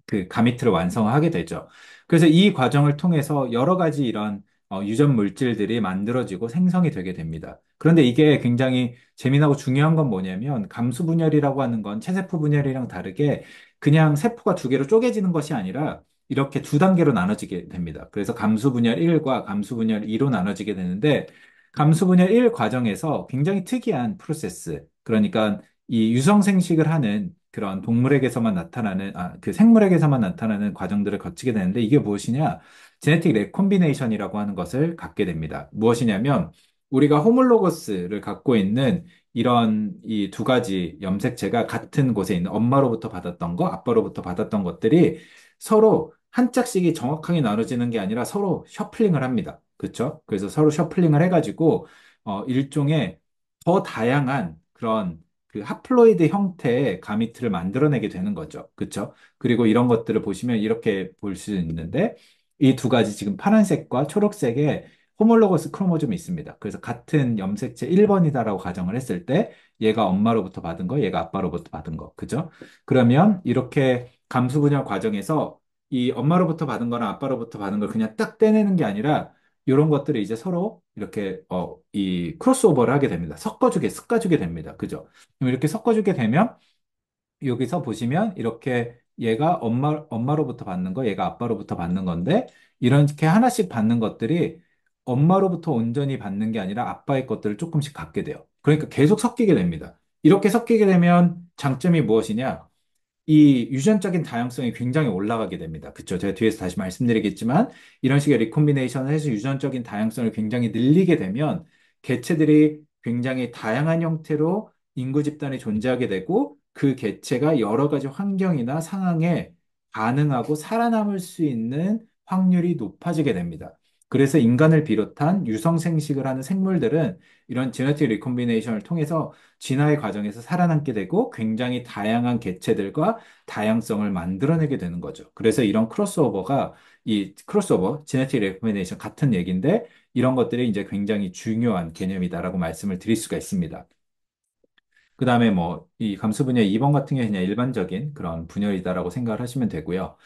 그 가미트를 완성하게 되죠. 그래서 이 과정을 통해서 여러 가지 이런 어, 유전 물질들이 만들어지고 생성이 되게 됩니다. 그런데 이게 굉장히 재미나고 중요한 건 뭐냐면 감수 분열이라고 하는 건 체세포 분열이랑 다르게 그냥 세포가 두 개로 쪼개지는 것이 아니라 이렇게 두 단계로 나눠지게 됩니다. 그래서 감수 분열 1과 감수 분열 2로 나눠지게 되는데 감수 분열 1 과정에서 굉장히 특이한 프로세스, 그러니까 이 유성 생식을 하는 그런 동물에게서만 나타나는 아, 그 생물에게서만 나타나는 과정들을 거치게 되는데 이게 무엇이냐? 제네틱 레콤비네이션이라고 하는 것을 갖게 됩니다. 무엇이냐면 우리가 호물로거스를 갖고 있는 이런 이 두 가지 염색체가 같은 곳에 있는 엄마로부터 받았던 거, 아빠로부터 받았던 것들이 서로 한 짝씩이 정확하게 나눠지는 게 아니라 서로 셔플링을 합니다. 그렇죠? 그래서 서로 셔플링을 해가지고 어, 일종의 더 다양한 그런 그 하플로이드 형태의 가미트를 만들어내게 되는 거죠. 그쵸 그리고 이런 것들을 보시면 이렇게 볼 수 있는데 이 두 가지 지금 파란색과 초록색의 호몰로거스 크로모즘이 있습니다. 그래서 같은 염색체 1번이다라고 가정을 했을 때 얘가 엄마로부터 받은 거, 얘가 아빠로부터 받은 거. 그죠? 그러면 이렇게 감수분열 과정에서 이 엄마로부터 받은 거나 아빠로부터 받은 걸 그냥 딱 떼내는 게 아니라 이런 것들을 이제 서로 이렇게 어, 이 크로스오버를 하게 됩니다. 섞어주게, 섞어주게 됩니다. 그죠? 이렇게 섞어주게 되면 여기서 보시면 이렇게 얘가 엄마, 엄마로부터 받는 거, 얘가 아빠로부터 받는 건데 이렇게 하나씩 받는 것들이 엄마로부터 온전히 받는 게 아니라 아빠의 것들을 조금씩 갖게 돼요. 그러니까 계속 섞이게 됩니다. 이렇게 섞이게 되면 장점이 무엇이냐? 이 유전적인 다양성이 굉장히 올라가게 됩니다. 그쵸? 제가 뒤에서 다시 말씀드리겠지만 이런 식의 리콤비네이션을 해서 유전적인 다양성을 굉장히 늘리게 되면 개체들이 굉장히 다양한 형태로 인구 집단이 존재하게 되고 그 개체가 여러 가지 환경이나 상황에 반응하고 살아남을 수 있는 확률이 높아지게 됩니다. 그래서 인간을 비롯한 유성 생식을 하는 생물들은 이런 제네틱 리콤비네이션을 통해서 진화의 과정에서 살아남게 되고 굉장히 다양한 개체들과 다양성을 만들어내게 되는 거죠. 그래서 이런 크로스오버가 이 크로스오버, 제네틱 리콤비네이션 같은 얘기인데 이런 것들이 이제 굉장히 중요한 개념이다라고 말씀을 드릴 수가 있습니다. 그 다음에 뭐, 이 감수 분야 2번 같은 게 그냥 일반적인 그런 분열이다라고 생각을 하시면 되고요.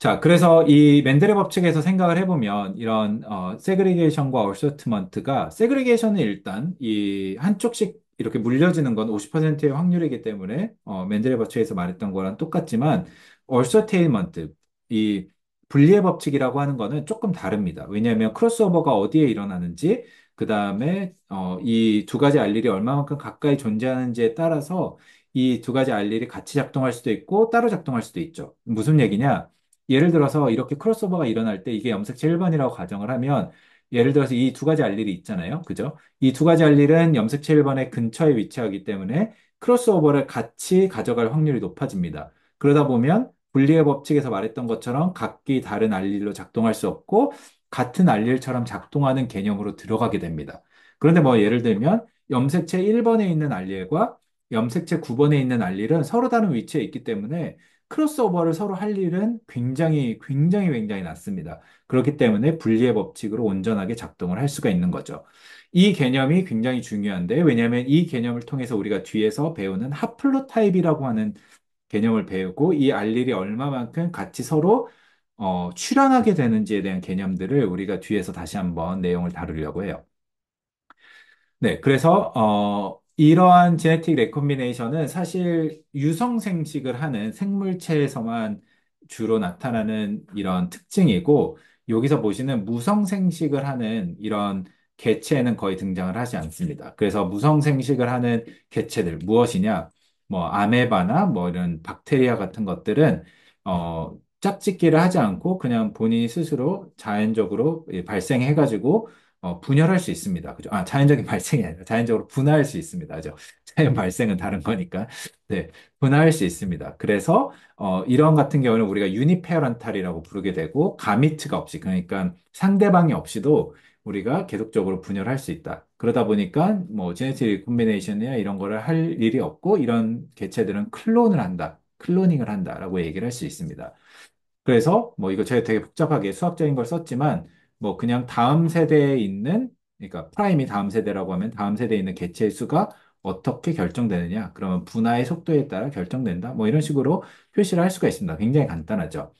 자, 그래서 이맨델의법칙에서 생각을 해보면 이런 어, 세그리게이션과 얼서트먼트가 세그리게이션은 일단 이 한쪽씩 이렇게 물려지는 건 50%의 확률이기 때문에 어, 맨델의법칙에서 말했던 거랑 똑같지만 얼서테인먼트 이 분리의 법칙이라고 하는 거는 조금 다릅니다. 왜냐하면 크로스오버가 어디에 일어나는지 그 다음에 어, 이 두 가지 알릴이 얼마만큼 가까이 존재하는지에 따라서 이 두 가지 알릴이 같이 작동할 수도 있고 따로 작동할 수도 있죠. 무슨 얘기냐? 예를 들어서 이렇게 크로스오버가 일어날 때 이게 염색체 1번이라고 가정을 하면 예를 들어서 이 두 가지 알릴이 있잖아요. 그죠? 이 두 가지 알릴은 염색체 1번의 근처에 위치하기 때문에 크로스오버를 같이 가져갈 확률이 높아집니다. 그러다 보면 분리의 법칙에서 말했던 것처럼 각기 다른 알릴로 작동할 수 없고 같은 알릴처럼 작동하는 개념으로 들어가게 됩니다. 그런데 뭐 예를 들면 염색체 1번에 있는 알릴과 염색체 9번에 있는 알릴은 서로 다른 위치에 있기 때문에 크로스오버를 서로 할 일은 굉장히 굉장히 굉장히 낮습니다. 그렇기 때문에 분리의 법칙으로 온전하게 작동을 할 수가 있는 거죠. 이 개념이 굉장히 중요한데 왜냐하면 이 개념을 통해서 우리가 뒤에서 배우는 하플로타입이라고 하는 개념을 배우고 이 알릴이 얼마만큼 같이 서로 어, 출현하게 되는지에 대한 개념들을 우리가 뒤에서 다시 한번 내용을 다루려고 해요. 네, 그래서 어, 이러한 제네틱 레콤비네이션은 사실 유성 생식을 하는 생물체에서만 주로 나타나는 이런 특징이고 여기서 보시는 무성 생식을 하는 이런 개체는 거의 등장을 하지 않습니다. 그래서 무성 생식을 하는 개체들 무엇이냐? 뭐 아메바나 뭐 이런 박테리아 같은 것들은 어 짝짓기를 하지 않고 그냥 본인이 스스로 자연적으로 예, 발생해가지고 어, 분열할 수 있습니다. 그죠? 아, 자연적인 발생이 아니라 자연적으로 분화할 수 있습니다. 그죠? 자연 발생은 다른 거니까. 네. 분화할 수 있습니다. 그래서, 어, 이런 같은 경우는 우리가 유니페어런탈이라고 부르게 되고, 가미트가 없이, 그러니까 상대방이 없이도 우리가 계속적으로 분열할 수 있다. 그러다 보니까 뭐 제네틱 콤비네이션이나 이런 거를 할 일이 없고 이런 개체들은 클론을 한다. 클로닝을 한다라고 얘기를 할 수 있습니다. 그래서 뭐 이거 제가 되게 복잡하게 수학적인 걸 썼지만 뭐 그냥 다음 세대에 있는 그러니까 프라임이 다음 세대라고 하면 다음 세대에 있는 개체의 수가 어떻게 결정되느냐 그러면 분화의 속도에 따라 결정된다 뭐 이런 식으로 표시를 할 수가 있습니다 굉장히 간단하죠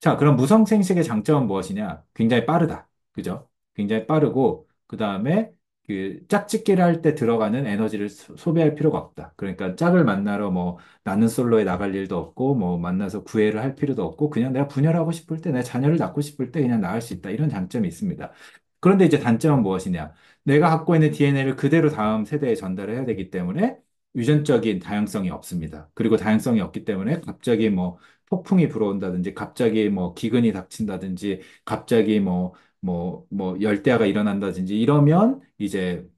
자 그럼 무성생식의 장점은 무엇이냐 굉장히 빠르다 그죠 굉장히 빠르고 그 다음에 그 짝짓기를 할 때 들어가는 에너지를 소, 소비할 필요가 없다. 그러니까 짝을 만나러 뭐 나는 솔로에 나갈 일도 없고 뭐 만나서 구애를 할 필요도 없고 그냥 내가 분열하고 싶을 때 내 자녀를 낳고 싶을 때 그냥 낳을 수 있다. 이런 장점이 있습니다. 그런데 이제 단점은 무엇이냐? 내가 갖고 있는 DNA를 그대로 다음 세대에 전달 해야 되기 때문에 유전적인 다양성이 없습니다. 그리고 다양성이 없기 때문에 갑자기 뭐 폭풍이 불어온다든지 갑자기 뭐 기근이 닥친다든지 갑자기 뭐 뭐, 뭐, 열대야가 일어난다든지 이러면 이제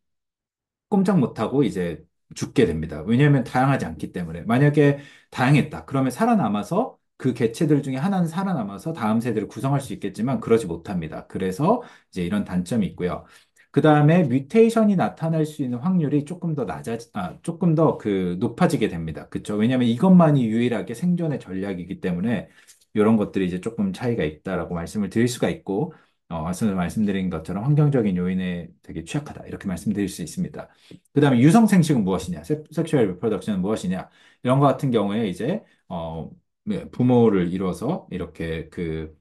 꼼짝 못하고 이제 죽게 됩니다. 왜냐하면 다양하지 않기 때문에. 만약에 다양했다. 그러면 살아남아서 그 개체들 중에 하나는 살아남아서 다음 세대를 구성할 수 있겠지만 그러지 못합니다. 그래서 이제 이런 단점이 있고요. 그 다음에 뮤테이션이 나타날 수 있는 확률이 조금 더 낮아, 아, 조금 더 그 높아지게 됩니다. 그쵸? 왜냐하면 이것만이 유일하게 생존의 전략이기 때문에 이런 것들이 이제 조금 차이가 있다라고 말씀을 드릴 수가 있고, 어, 앞서 말씀드린 것처럼 환경적인 요인에 되게 취약하다 이렇게 말씀드릴 수 있습니다. 그 다음에 유성생식은 무엇이냐, 섹슈얼 리프로덕션은 무엇이냐 이런 것 같은 경우에 이제 어, 네, 부모를 이뤄서 이렇게 그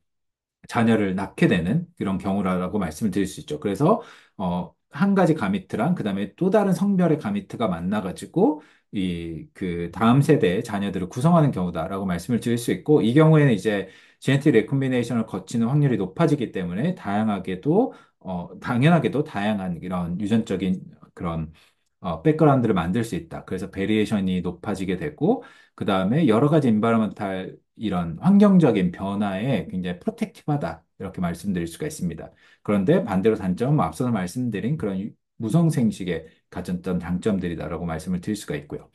자녀를 낳게 되는 그런 경우라고 말씀을 드릴 수 있죠. 그래서 어, 한 가지 가미트랑 그 다음에 또 다른 성별의 가미트가 만나가지고 이그 다음 세대 자녀들을 구성하는 경우다라고 말씀을 드릴 수 있고 이 경우에는 이제 제네틱 레콤비네이션을 거치는 확률이 높아지기 때문에 다양하게도 어 당연하게도 다양한 이런 유전적인 그런 어, 백그라운드를 만들 수 있다. 그래서 베리에이션이 높아지게 되고 그 다음에 여러 가지 인바이러먼탈 이런 환경적인 변화에 굉장히 프로텍티브하다 이렇게 말씀드릴 수가 있습니다. 그런데 반대로 단점은 앞서서 말씀드린 그런 무성생식의 가졌던 장점들이다라고 말씀을 드릴 수가 있고요.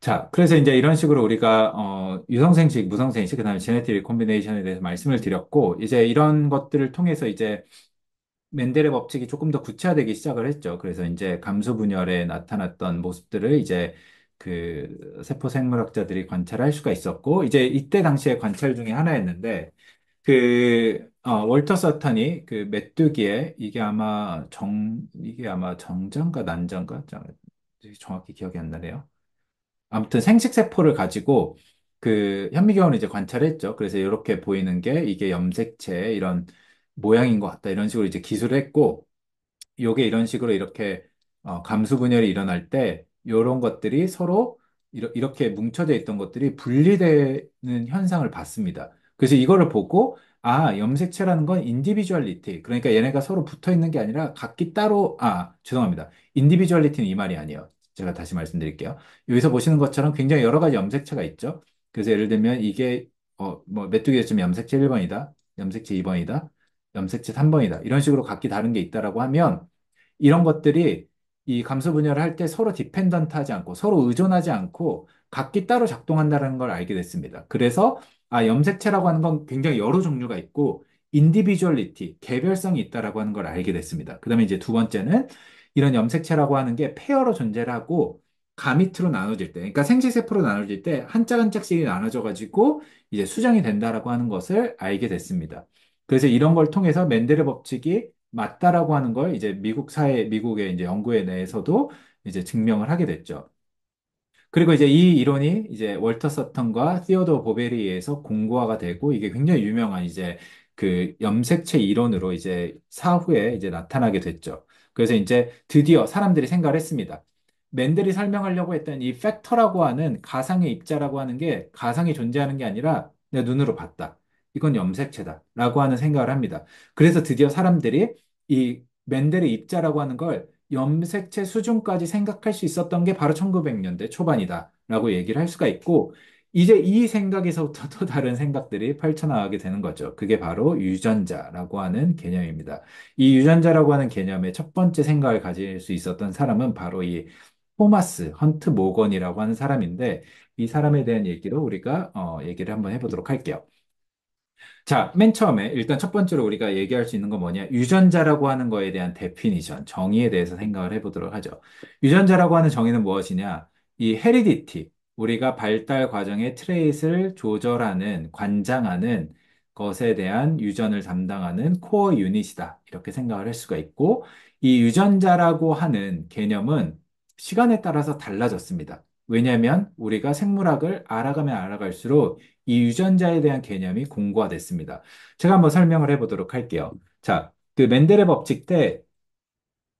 자, 그래서 이제 이런 식으로 우리가 어, 유성생식, 무성생식, 그다음에 제네틱 리콤비네이션에 대해서 말씀을 드렸고 이제 이런 것들을 통해서 이제 맨델의 법칙이 조금 더 구체화되기 시작을 했죠. 그래서 이제 감수 분열에 나타났던 모습들을 이제 그 세포 생물학자들이 관찰할 수가 있었고 이제 이때 당시의 관찰 중에 하나였는데 그 아, 월터 사탄이 그 메뚜기에 이게 아마 정 이게 아마 정장과난장과 정확히 기억이 안 나네요. 아무튼 생식세포를 가지고 그 현미경을 이제 관찰했죠. 그래서 이렇게 보이는 게 이게 염색체 이런 모양인 것 같다. 이런 식으로 이제 기술을 했고, 요게 이런 식으로 이렇게 어, 감수분열이 일어날 때 요런 것들이 서로 이렇게 뭉쳐져 있던 것들이 분리되는 현상을 봤습니다. 그래서 이거를 보고 아, 염색체라는 건 인디비주얼리티. 그러니까 얘네가 서로 붙어 있는 게 아니라 각기 따로, 아, 죄송합니다. 인디비주얼리티는 이 말이 아니에요. 제가 다시 말씀드릴게요. 여기서 보시는 것처럼 굉장히 여러 가지 염색체가 있죠. 그래서 예를 들면 이게, 어, 뭐, 메뚜기가 지 염색체 1번이다. 염색체 2번이다. 염색체 3번이다. 이런 식으로 각기 다른 게 있다라고 하면 이런 것들이 이 감소 분열을 할 때 서로 디펜던트 하지 않고 서로 의존하지 않고 각기 따로 작동한다는 걸 알게 됐습니다. 그래서 아, 염색체라고 하는 건 굉장히 여러 종류가 있고 인디비주얼리티, 개별성이 있다라고 하는 걸 알게 됐습니다. 그다음에 이제 두 번째는 이런 염색체라고 하는 게 페어로 존재를 하고 가미트로 나눠질 때, 그러니까 생체세포로 나눠질 때한짝 한 짝씩 나눠져 가지고 이제 수정이 된다라고 하는 것을 알게 됐습니다. 그래서 이런 걸 통해서 맨델의 법칙이 맞다라고 하는 걸 이제 미국 사회, 미국의 이제 연구에 내에서도 이제 증명을 하게 됐죠. 그리고 이제 이 이론이 이제 월터 서턴과 티오도 보베리에서 공고화가 되고 이게 굉장히 유명한 이제 그 염색체 이론으로 이제 사후에 이제 나타나게 됐죠. 그래서 이제 드디어 사람들이 생각을 했습니다. 맨델이 설명하려고 했던 이 팩터라고 하는 가상의 입자라고 하는 게 가상이 존재하는 게 아니라 내 눈으로 봤다. 이건 염색체다. 라고 하는 생각을 합니다. 그래서 드디어 사람들이 이 맨델의 입자라고 하는 걸 염색체 수준까지 생각할 수 있었던 게 바로 1900년대 초반이다라고 얘기를 할 수가 있고 이제 이 생각에서부터 또 다른 생각들이 펼쳐나가게 되는 거죠. 그게 바로 유전자라고 하는 개념입니다. 이 유전자라고 하는 개념의 첫 번째 생각을 가질 수 있었던 사람은 바로 이 토마스 헌트 모건이라고 하는 사람인데 이 사람에 대한 얘기도 우리가 어, 얘기를 한번 해보도록 할게요. 자, 맨 처음에 일단 첫 번째로 우리가 얘기할 수 있는 건 뭐냐? 유전자라고 하는 거에 대한 데피니션, 정의에 대해서 생각을 해보도록 하죠. 유전자라고 하는 정의는 무엇이냐? 이 헤리디티, 우리가 발달 과정의 트레이스를 조절하는, 관장하는 것에 대한 유전을 담당하는 코어 유닛이다. 이렇게 생각을 할 수가 있고, 이 유전자라고 하는 개념은 시간에 따라서 달라졌습니다. 왜냐하면 우리가 생물학을 알아가면 알아갈수록 이 유전자에 대한 개념이 공고화됐습니다. 제가 한번 설명을 해보도록 할게요. 자, 그 맨델의 법칙 때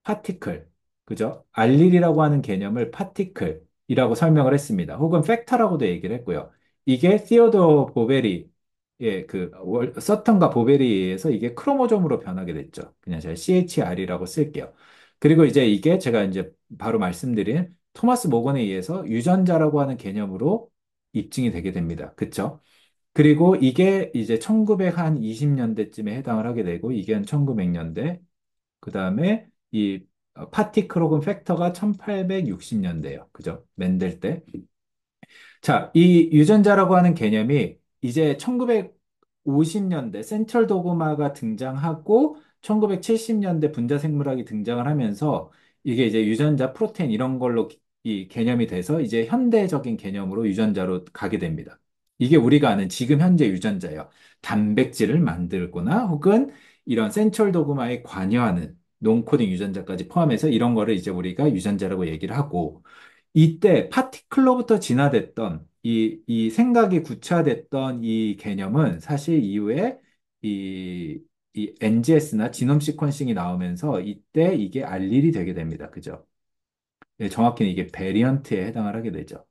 파티클, 그죠? 알릴이라고 하는 개념을 파티클이라고 설명을 했습니다. 혹은 팩터라고도 얘기를 했고요. 이게 시오도 보베리 예, 그, 월, 서턴과 보베리에 의해서 이게 크로모종으로 변하게 됐죠. 그냥 제가 CHR이라고 쓸게요. 그리고 이제 이게 제가 이제 바로 말씀드린 토마스 모건에 의해서 유전자라고 하는 개념으로 입증이 되게 됩니다. 그쵸? 그리고 이게 이제 1920년대쯤에 해당을 하게 되고 이게 한 1900년대 그 다음에 이파티크로은 어, 팩터가 1860년대예요. 그죠? 맨델 때. 자, 이 유전자라고 하는 개념이 이제 1950년대 센트럴 도그마가 등장하고 1970년대 분자 생물학이 등장을 하면서 이게 이제 유전자 프로틴 이런 걸로 이 개념이 돼서 이제 현대적인 개념으로 유전자로 가게 됩니다. 이게 우리가 아는 지금 현재 유전자예요. 단백질을 만들거나 혹은 이런 센츄얼 도그마에 관여하는 논코딩 유전자까지 포함해서 이런 거를 이제 우리가 유전자라고 얘기를 하고 이때 파티클로부터 진화됐던 이, 이 생각이 구체화됐던 이 개념은 사실 이후에 이, 이 NGS나 지놈 시퀀싱이 나오면서 이때 이게 알릴이 되게 됩니다. 그죠? 예, 정확히는 이게 베리언트에 해당을 하게 되죠.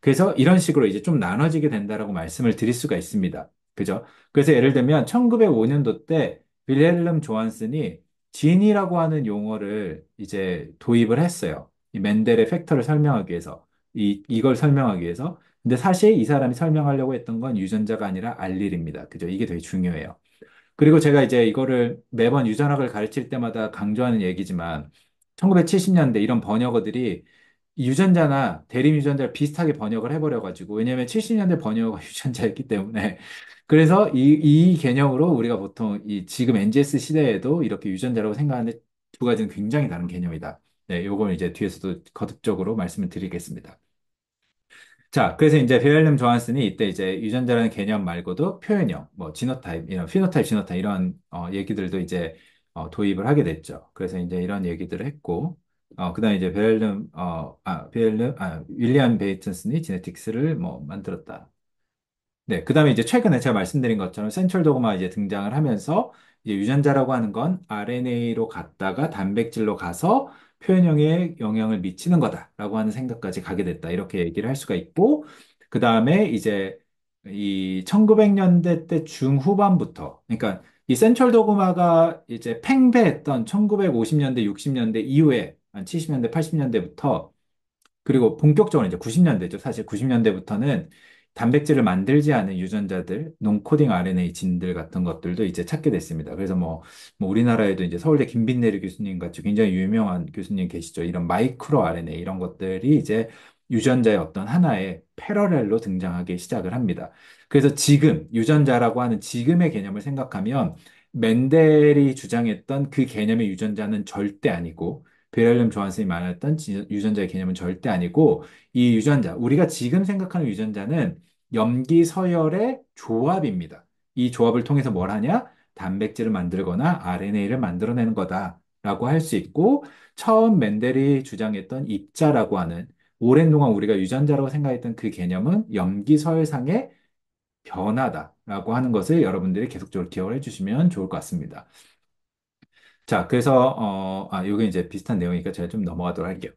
그래서 이런 식으로 이제 좀 나눠지게 된다라고 말씀을 드릴 수가 있습니다. 그죠? 그래서 예를 들면 1905년도 때 빌헬름 조한슨이 진이라고 하는 용어를 이제 도입을 했어요. 이 맨델의 팩터를 설명하기 위해서. 이, 이걸 설명하기 위해서. 근데 사실 이 사람이 설명하려고 했던 건 유전자가 아니라 알릴입니다. 그죠? 이게 되게 중요해요. 그리고 제가 이제 이거를 매번 유전학을 가르칠 때마다 강조하는 얘기지만 1970년대 이런 번역어들이 유전자나 대림 유전자를 비슷하게 번역을 해버려가지고 왜냐하면 70년대 번역어가 유전자였기 때문에 그래서 이, 이 개념으로 우리가 보통 이 지금 NGS 시대에도 이렇게 유전자라고 생각하는데 두 가지는 굉장히 다른 개념이다. 네, 요거는 이제 뒤에서도 거듭적으로 말씀을 드리겠습니다. 자, 그래서 이제 베렐름 조한슨이 이때 이제 유전자라는 개념 말고도 표현형, 뭐진노타입 이런 피노타입, 진노타입 이런 어, 얘기들도 이제 어, 도입을 하게 됐죠. 그래서 이제 이런 얘기들을 했고, 어, 그다음에 이제 베를름, 어, 아, 베를름, 아, 윌리엄 베이튼슨이 지네틱스를 뭐 만들었다. 네, 그다음에 이제 최근에 제가 말씀드린 것처럼 센트럴 도그마 이제 등장을 하면서 이제 유전자라고 하는 건 RNA로 갔다가 단백질로 가서 표현형에 영향을 미치는 거다라고 하는 생각까지 가게 됐다. 이렇게 얘기를 할 수가 있고, 그다음에 이제 이 1900년대 때 중후반부터, 그러니까 이 센철 도그마가 이제 팽배했던 1950년대, 60년대 이후에 한 70년대, 80년대부터 그리고 본격적으로 이제 90년대죠. 사실 90년대부터는 단백질을 만들지 않은 유전자들, 논코딩 RNA 진들 같은 것들도 이제 찾게 됐습니다. 그래서 뭐, 뭐 우리나라에도 이제 서울대 김빈내리 교수님 같이 굉장히 유명한 교수님 계시죠. 이런 마이크로 RNA 이런 것들이 이제 유전자의 어떤 하나의 패러렐로 등장하기 시작을 합니다. 그래서 지금, 유전자라고 하는 지금의 개념을 생각하면 맨델이 주장했던 그 개념의 유전자는 절대 아니고 베를린 조한슨이 말했던 유전자의 개념은 절대 아니고 이 유전자, 우리가 지금 생각하는 유전자는 염기 서열의 조합입니다. 이 조합을 통해서 뭘 하냐? 단백질을 만들거나 RNA를 만들어내는 거다라고 할 수 있고 처음 맨델이 주장했던 입자라고 하는 오랜 동안 우리가 유전자라고 생각했던 그 개념은 염기 서열상의 변하다라고 하는 것을 여러분들이 계속적으로 기억을 해주시면 좋을 것 같습니다. 자, 그래서 어, 아, 요게 이제 비슷한 내용이니까 제가 좀 넘어가도록 할게요.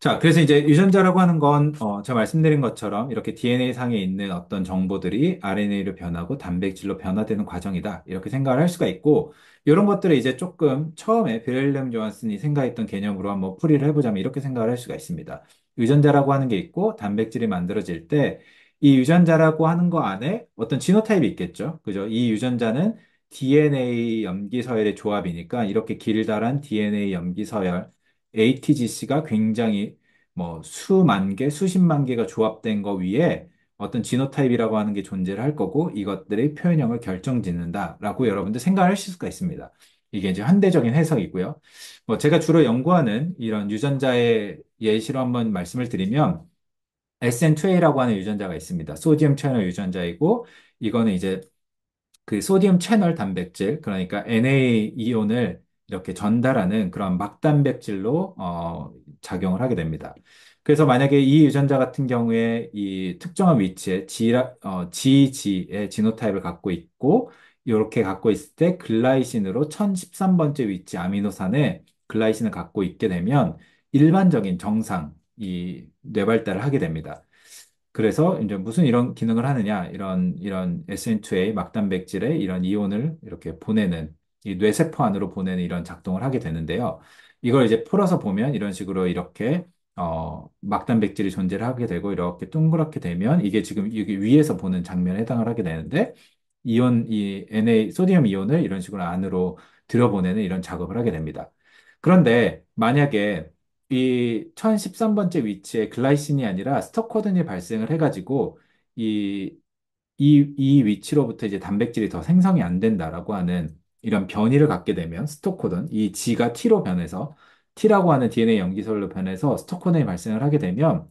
자, 그래서 이제 유전자라고 하는 건, 어, 제가 말씀드린 것처럼 이렇게 DNA 상에 있는 어떤 정보들이 RNA로 변하고 단백질로 변화되는 과정이다. 이렇게 생각을 할 수가 있고, 이런 것들을 이제 조금 처음에 베를렘 요한슨이 생각했던 개념으로 한번 풀이를 해보자면 이렇게 생각을 할 수가 있습니다. 유전자라고 하는 게 있고, 단백질이 만들어질 때이 유전자라고 하는 거 안에 어떤 진노타입이 있겠죠. 그죠? 이 유전자는 DNA 염기 서열의 조합이니까 이렇게 길다란 DNA 염기 서열 ATGC가 굉장히 뭐 수만 개, 수십만 개가 조합된 거 위에 어떤 진노타입이라고 하는 게 존재를 할 거고 이것들의 표현형을 결정짓는다라고 여러분들 생각하실 을 수가 있습니다. 이게 이제 현대적인 해석이고요. 뭐 제가 주로 연구하는 이런 유전자의 예시로 한번 말씀을 드리면 SN2A라고 하는 유전자가 있습니다. 소디움 채널 유전자이고 이거는 이제 그 소디움 채널 단백질 그러니까 NA 이온을 이렇게 전달하는 그런 막단백질로 어, 작용을 하게 됩니다. 그래서 만약에 이 유전자 같은 경우에 이 특정한 위치에 어, G, 어, GG의 지노타입을 갖고 있고 이렇게 갖고 있을 때 글라이신으로 1013번째 위치 아미노산에 글라이신을 갖고 있게 되면 일반적인 정상 이 뇌발달을 하게 됩니다. 그래서 이제 무슨 이런 기능을 하느냐, 이런, 이런 SN2A 막단백질의 이런 이온을 이렇게 보내는, 이 뇌세포 안으로 보내는 이런 작동을 하게 되는데요. 이걸 이제 풀어서 보면 이런 식으로 이렇게, 어, 막단백질이 존재를 하게 되고 이렇게 동그랗게 되면 이게 지금 여기 위에서 보는 장면에 해당을 하게 되는데, 이온, 이 NA, 소디움 이온을 이런 식으로 안으로 들여보내는 이런 작업을 하게 됩니다. 그런데 만약에 이 1013번째 위치에 글라이신이 아니라 스토코든이 발생을 해가지고 이, 이, 이 위치로부터 이제 단백질이 더 생성이 안 된다라고 하는 이런 변이를 갖게 되면 스토코든, 이 G가 T로 변해서 T라고 하는 DNA 염기설로 변해서 스토코든이 발생을 하게 되면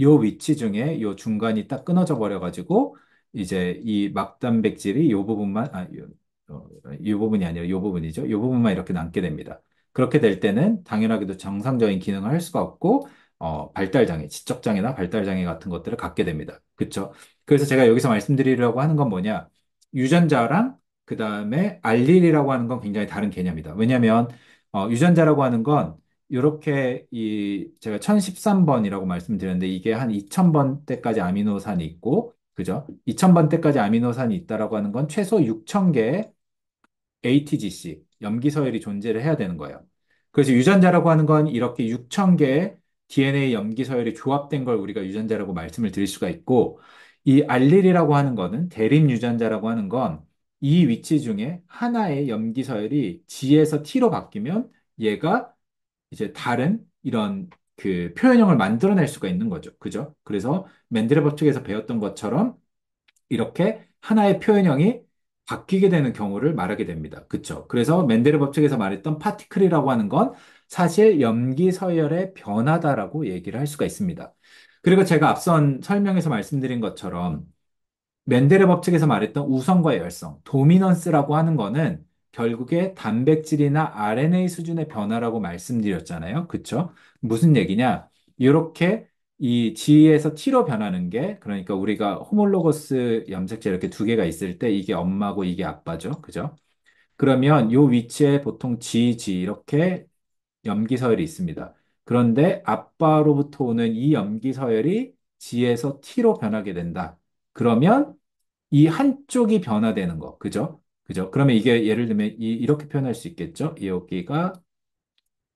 요 위치 중에 요 중간이 딱 끊어져 버려가지고 이제 이 막단백질이 요 부분만, 아, 요, 어, 요 부분이 아니라 요 부분이죠. 요 부분만 이렇게 남게 됩니다. 그렇게 될 때는 당연하게도 정상적인 기능을 할 수가 없고 어, 발달장애, 지적장애나 발달장애 같은 것들을 갖게 됩니다. 그렇죠? 그래서 제가 여기서 말씀드리려고 하는 건 뭐냐? 유전자랑 그 다음에 알릴이라고 하는 건 굉장히 다른 개념이다. 왜냐하면 어, 유전자라고 하는 건 이렇게 이 제가 1013번이라고 말씀드렸는데 이게 한 2000번 때까지 아미노산이 있고 그죠? 2000번 때까지 아미노산이 있다라고 하는 건 최소 6000개의 ATGC 염기 서열이 존재를 해야 되는 거예요. 그래서 유전자라고 하는 건 이렇게 6천 개의 DNA 염기 서열이 조합된 걸 우리가 유전자라고 말씀을 드릴 수가 있고 이 알릴이라고 하는 거는 대립 유전자라고 하는 건 이 위치 중에 하나의 염기 서열이 G에서 T로 바뀌면 얘가 이제 다른 이런 그 표현형을 만들어낼 수가 있는 거죠. 그죠? 그래서 맨드레버 측에서 배웠던 것처럼 이렇게 하나의 표현형이 바뀌게 되는 경우를 말하게 됩니다. 그렇죠? 그래서 맨델의 법칙에서 말했던 파티클이라고 하는 건 사실 염기 서열의 변화다라고 얘기를 할 수가 있습니다. 그리고 제가 앞선 설명에서 말씀드린 것처럼 맨델의 법칙에서 말했던 우선과 열성, 도미넌스라고 하는 거는 결국에 단백질이나 RNA 수준의 변화라고 말씀드렸잖아요. 그쵸? 무슨 얘기냐? 이렇게 이 G에서 T로 변하는 게 그러니까 우리가 호몰로거스 염색체 이렇게 두 개가 있을 때 이게 엄마고 이게 아빠죠. 그죠? 그러면 요 위치에 보통 G, G 이렇게 염기서열이 있습니다. 그런데 아빠로부터 오는 이 염기서열이 G에서 T로 변하게 된다. 그러면 이 한쪽이 변화되는 거. 그죠? 그죠? 그러면 이게 예를 들면 이, 렇게 표현할 수 있겠죠? 여기가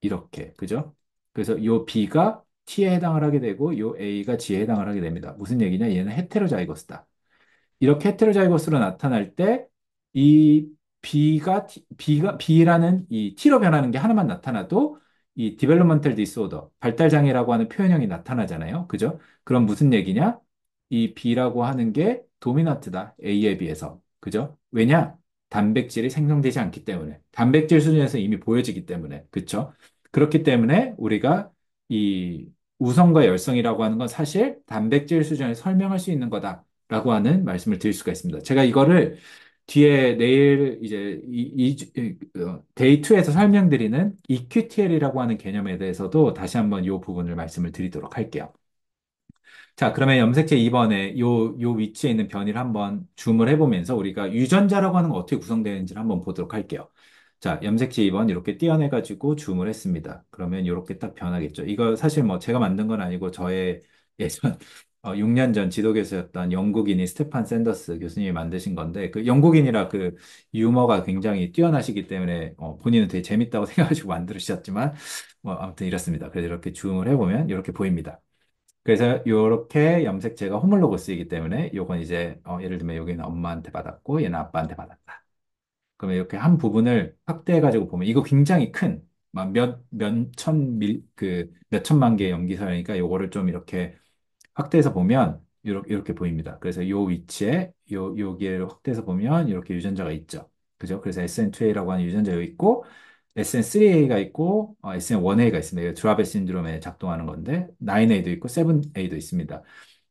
이렇게. 그죠? 그래서 요 B가 T에 해당을 하게 되고 이 A가 G에 해당을 하게 됩니다. 무슨 얘기냐? 얘는 헤테로자이거스다. 이렇게 헤테로자이거스로 나타날 때 이 B가 B가 B라는 이 T로 변하는 게 하나만 나타나도 이 디벨롭먼털 디스오더, 발달 장애라고 하는 표현형이 나타나잖아요. 그죠? 그럼 무슨 얘기냐? 이 B라고 하는 게 도미넌트다. A에 비해서. 그죠? 왜냐? 단백질이 생성되지 않기 때문에. 단백질 수준에서 이미 보여지기 때문에. 그쵸? 그렇기 때문에 우리가 이 우성과 열성이라고 하는 건 사실 단백질 수준을 설명할 수 있는 거다라고 하는 말씀을 드릴 수가 있습니다. 제가 이거를 뒤에 내일 이제 이, 이, 어, 데이 2에서 설명드리는 EQTL이라고 하는 개념에 대해서도 다시 한번 이 부분을 말씀을 드리도록 할게요. 자, 그러면 염색체 2번에 요, 요 위치에 있는 변이를 한번 줌을 해보면서 우리가 유전자라고 하는 거 어떻게 구성되는지를 한번 보도록 할게요. 자, 염색체 2번 이렇게 띄어내가지고 줌을 했습니다. 그러면 이렇게 딱 변하겠죠. 이거 사실 뭐 제가 만든 건 아니고 저의 예전 어, 6년 전 지도 교수였던 영국인이 스테판 샌더스 교수님이 만드신 건데 그 영국인이라 그 유머가 굉장히 뛰어나시기 때문에 어, 본인은 되게 재밌다고 생각하시고 만드셨지만뭐 아무튼 이렇습니다. 그래서 이렇게 줌을 해보면 이렇게 보입니다. 그래서 이렇게 염색제가호물로고쓰이기 때문에 요건 이제 어, 예를 들면 여기는 엄마한테 받았고 얘는 아빠한테 받았다. 그러면 이렇게 한 부분을 확대해가지고 보면 이거 굉장히 큰, 막 몇, 몇 천 밀, 그, 몇천만 개의 연기사니까 요거를 좀 이렇게 확대해서 보면 이렇게, 이렇게 보입니다. 그래서 요 위치에 요, 요기를 확대해서 보면 이렇게 유전자가 있죠. 그죠? 그래서 SN2A라고 하는 유전자 가 있고, SN3A가 있고, 어, SN1A가 있습니다. 드라베 신드롬에 작동하는 건데, 9A도 있고, 7A도 있습니다.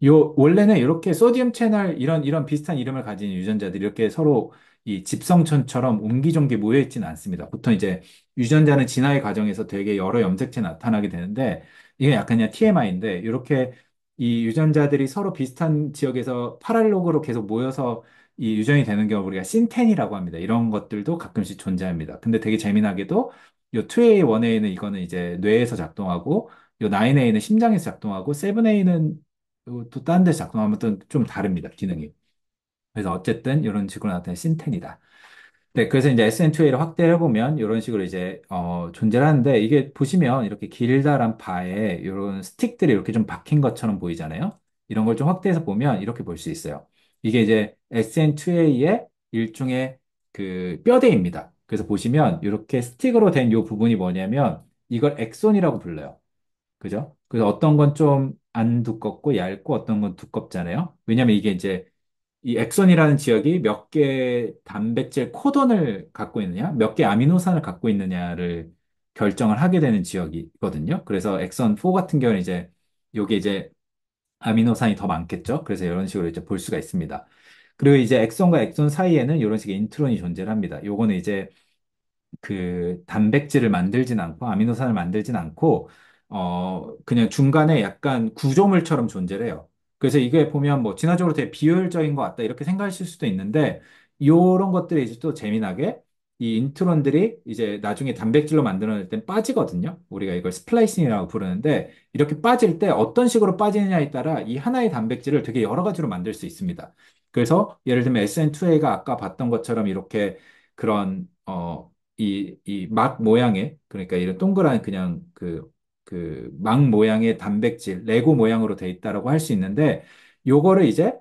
요, 원래는 이렇게 소디움 채널 이런, 이런 비슷한 이름을 가진 유전자들이 이렇게 서로 이집성촌처럼 옹기종기 모여 있지는 않습니다. 보통 이제 유전자는 진화의 과정에서 되게 여러 염색체 나타나게 되는데 이게 약간 그냥 TMI인데 이렇게 이 유전자들이 서로 비슷한 지역에서 파랄로그로 계속 모여서 이 유전이 되는 경우 우리가 신텐이라고 합니다. 이런 것들도 가끔씩 존재합니다. 근데 되게 재미나게도 요 2A, 1A는 이거는 이제 뇌에서 작동하고 요 9A는 심장에서 작동하고 7A는 또딴 데서 작동하면 또좀 다릅니다. 기능이. 그래서 어쨌든 이런 식으로 나타낸 신텐이다. 네, 그래서 이제 SN2A를 확대해 보면 이런 식으로 이제 어, 존재를 하는데 이게 보시면 이렇게 길다란 바에 이런 스틱들이 이렇게 좀 박힌 것처럼 보이잖아요. 이런 걸 좀 확대해서 보면 이렇게 볼 수 있어요. 이게 이제 SN2A의 일종의 그 뼈대입니다. 그래서 보시면 이렇게 스틱으로 된 이 부분이 뭐냐면 이걸 엑손이라고 불러요. 그죠? 그래서 어떤 건 좀 안 두껍고 얇고 어떤 건 두껍잖아요. 왜냐면 이게 이제 이 액선이라는 지역이 몇 개의 단백질 코던을 갖고 있느냐, 몇 개 아미노산을 갖고 있느냐를 결정을 하게 되는 지역이거든요. 그래서 액선 4 같은 경우는 이제 요게 이제 아미노산이 더 많겠죠. 그래서 이런 식으로 이제 볼 수가 있습니다. 그리고 이제 액선과 액선 사이에는 이런 식의 인트론이 존재를 합니다. 요거는 이제 그 단백질을 만들진 않고 아미노산을 만들진 않고 어 그냥 중간에 약간 구조물처럼 존재를 해요. 그래서 이게 보면 뭐 진화적으로 되게 비효율적인 것 같다 이렇게 생각하실 수도 있는데 이런 것들이 이제 또 재미나게 이 인트론들이 이제 나중에 단백질로 만들어낼 땐 빠지거든요. 우리가 이걸 스플라이싱이라고 부르는데 이렇게 빠질 때 어떤 식으로 빠지느냐에 따라 이 하나의 단백질을 되게 여러 가지로 만들 수 있습니다. 그래서 예를 들면 SN2A가 아까 봤던 것처럼 이렇게 그런 어 이 이 막 모양의 그러니까 이런 동그란 그냥 그 그망 모양의 단백질, 레고 모양으로 돼 있다라고 할 수 있는데 요거를 이제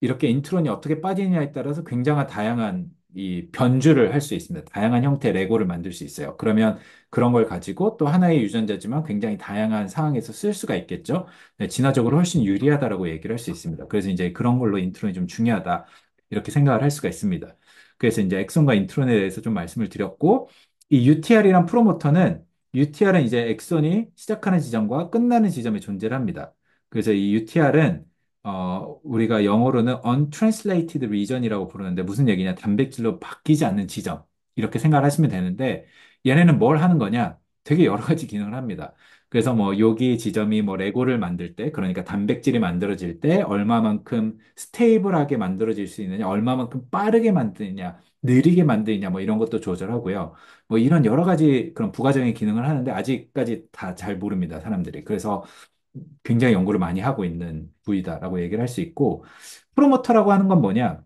이렇게 인트론이 어떻게 빠지느냐에 따라서 굉장한 다양한 이 변주를 할 수 있습니다. 다양한 형태의 레고를 만들 수 있어요. 그러면 그런 걸 가지고 또 하나의 유전자지만 굉장히 다양한 상황에서 쓸 수가 있겠죠. 네, 진화적으로 훨씬 유리하다라고 얘기를 할 수 있습니다. 그래서 이제 그런 걸로 인트론이 좀 중요하다 이렇게 생각을 할 수가 있습니다. 그래서 이제 엑손과 인트론에 대해서 좀 말씀을 드렸고 이 UTR이란 프로모터는 UTR은 이제 액손이 시작하는 지점과 끝나는 지점에 존재를 합니다. 그래서 이 UTR은 어, 우리가 영어로는 untranslated region이라고 부르는데 무슨 얘기냐? 단백질로 바뀌지 않는 지점. 이렇게 생각을 하시면 되는데 얘네는 뭘 하는 거냐? 되게 여러 가지 기능을 합니다. 그래서 뭐 여기 지점이 뭐 레고를 만들 때 그러니까 단백질이 만들어질 때 얼마만큼 스테이블하게 만들어질 수 있느냐, 얼마만큼 빠르게 만드느냐 느리게 만드냐 뭐 이런 것도 조절하고요. 뭐 이런 여러 가지 그런 부가적인 기능을 하는데 아직까지 다 잘 모릅니다, 사람들이. 그래서 굉장히 연구를 많이 하고 있는 부위다라고 얘기를 할 수 있고 프로모터라고 하는 건 뭐냐?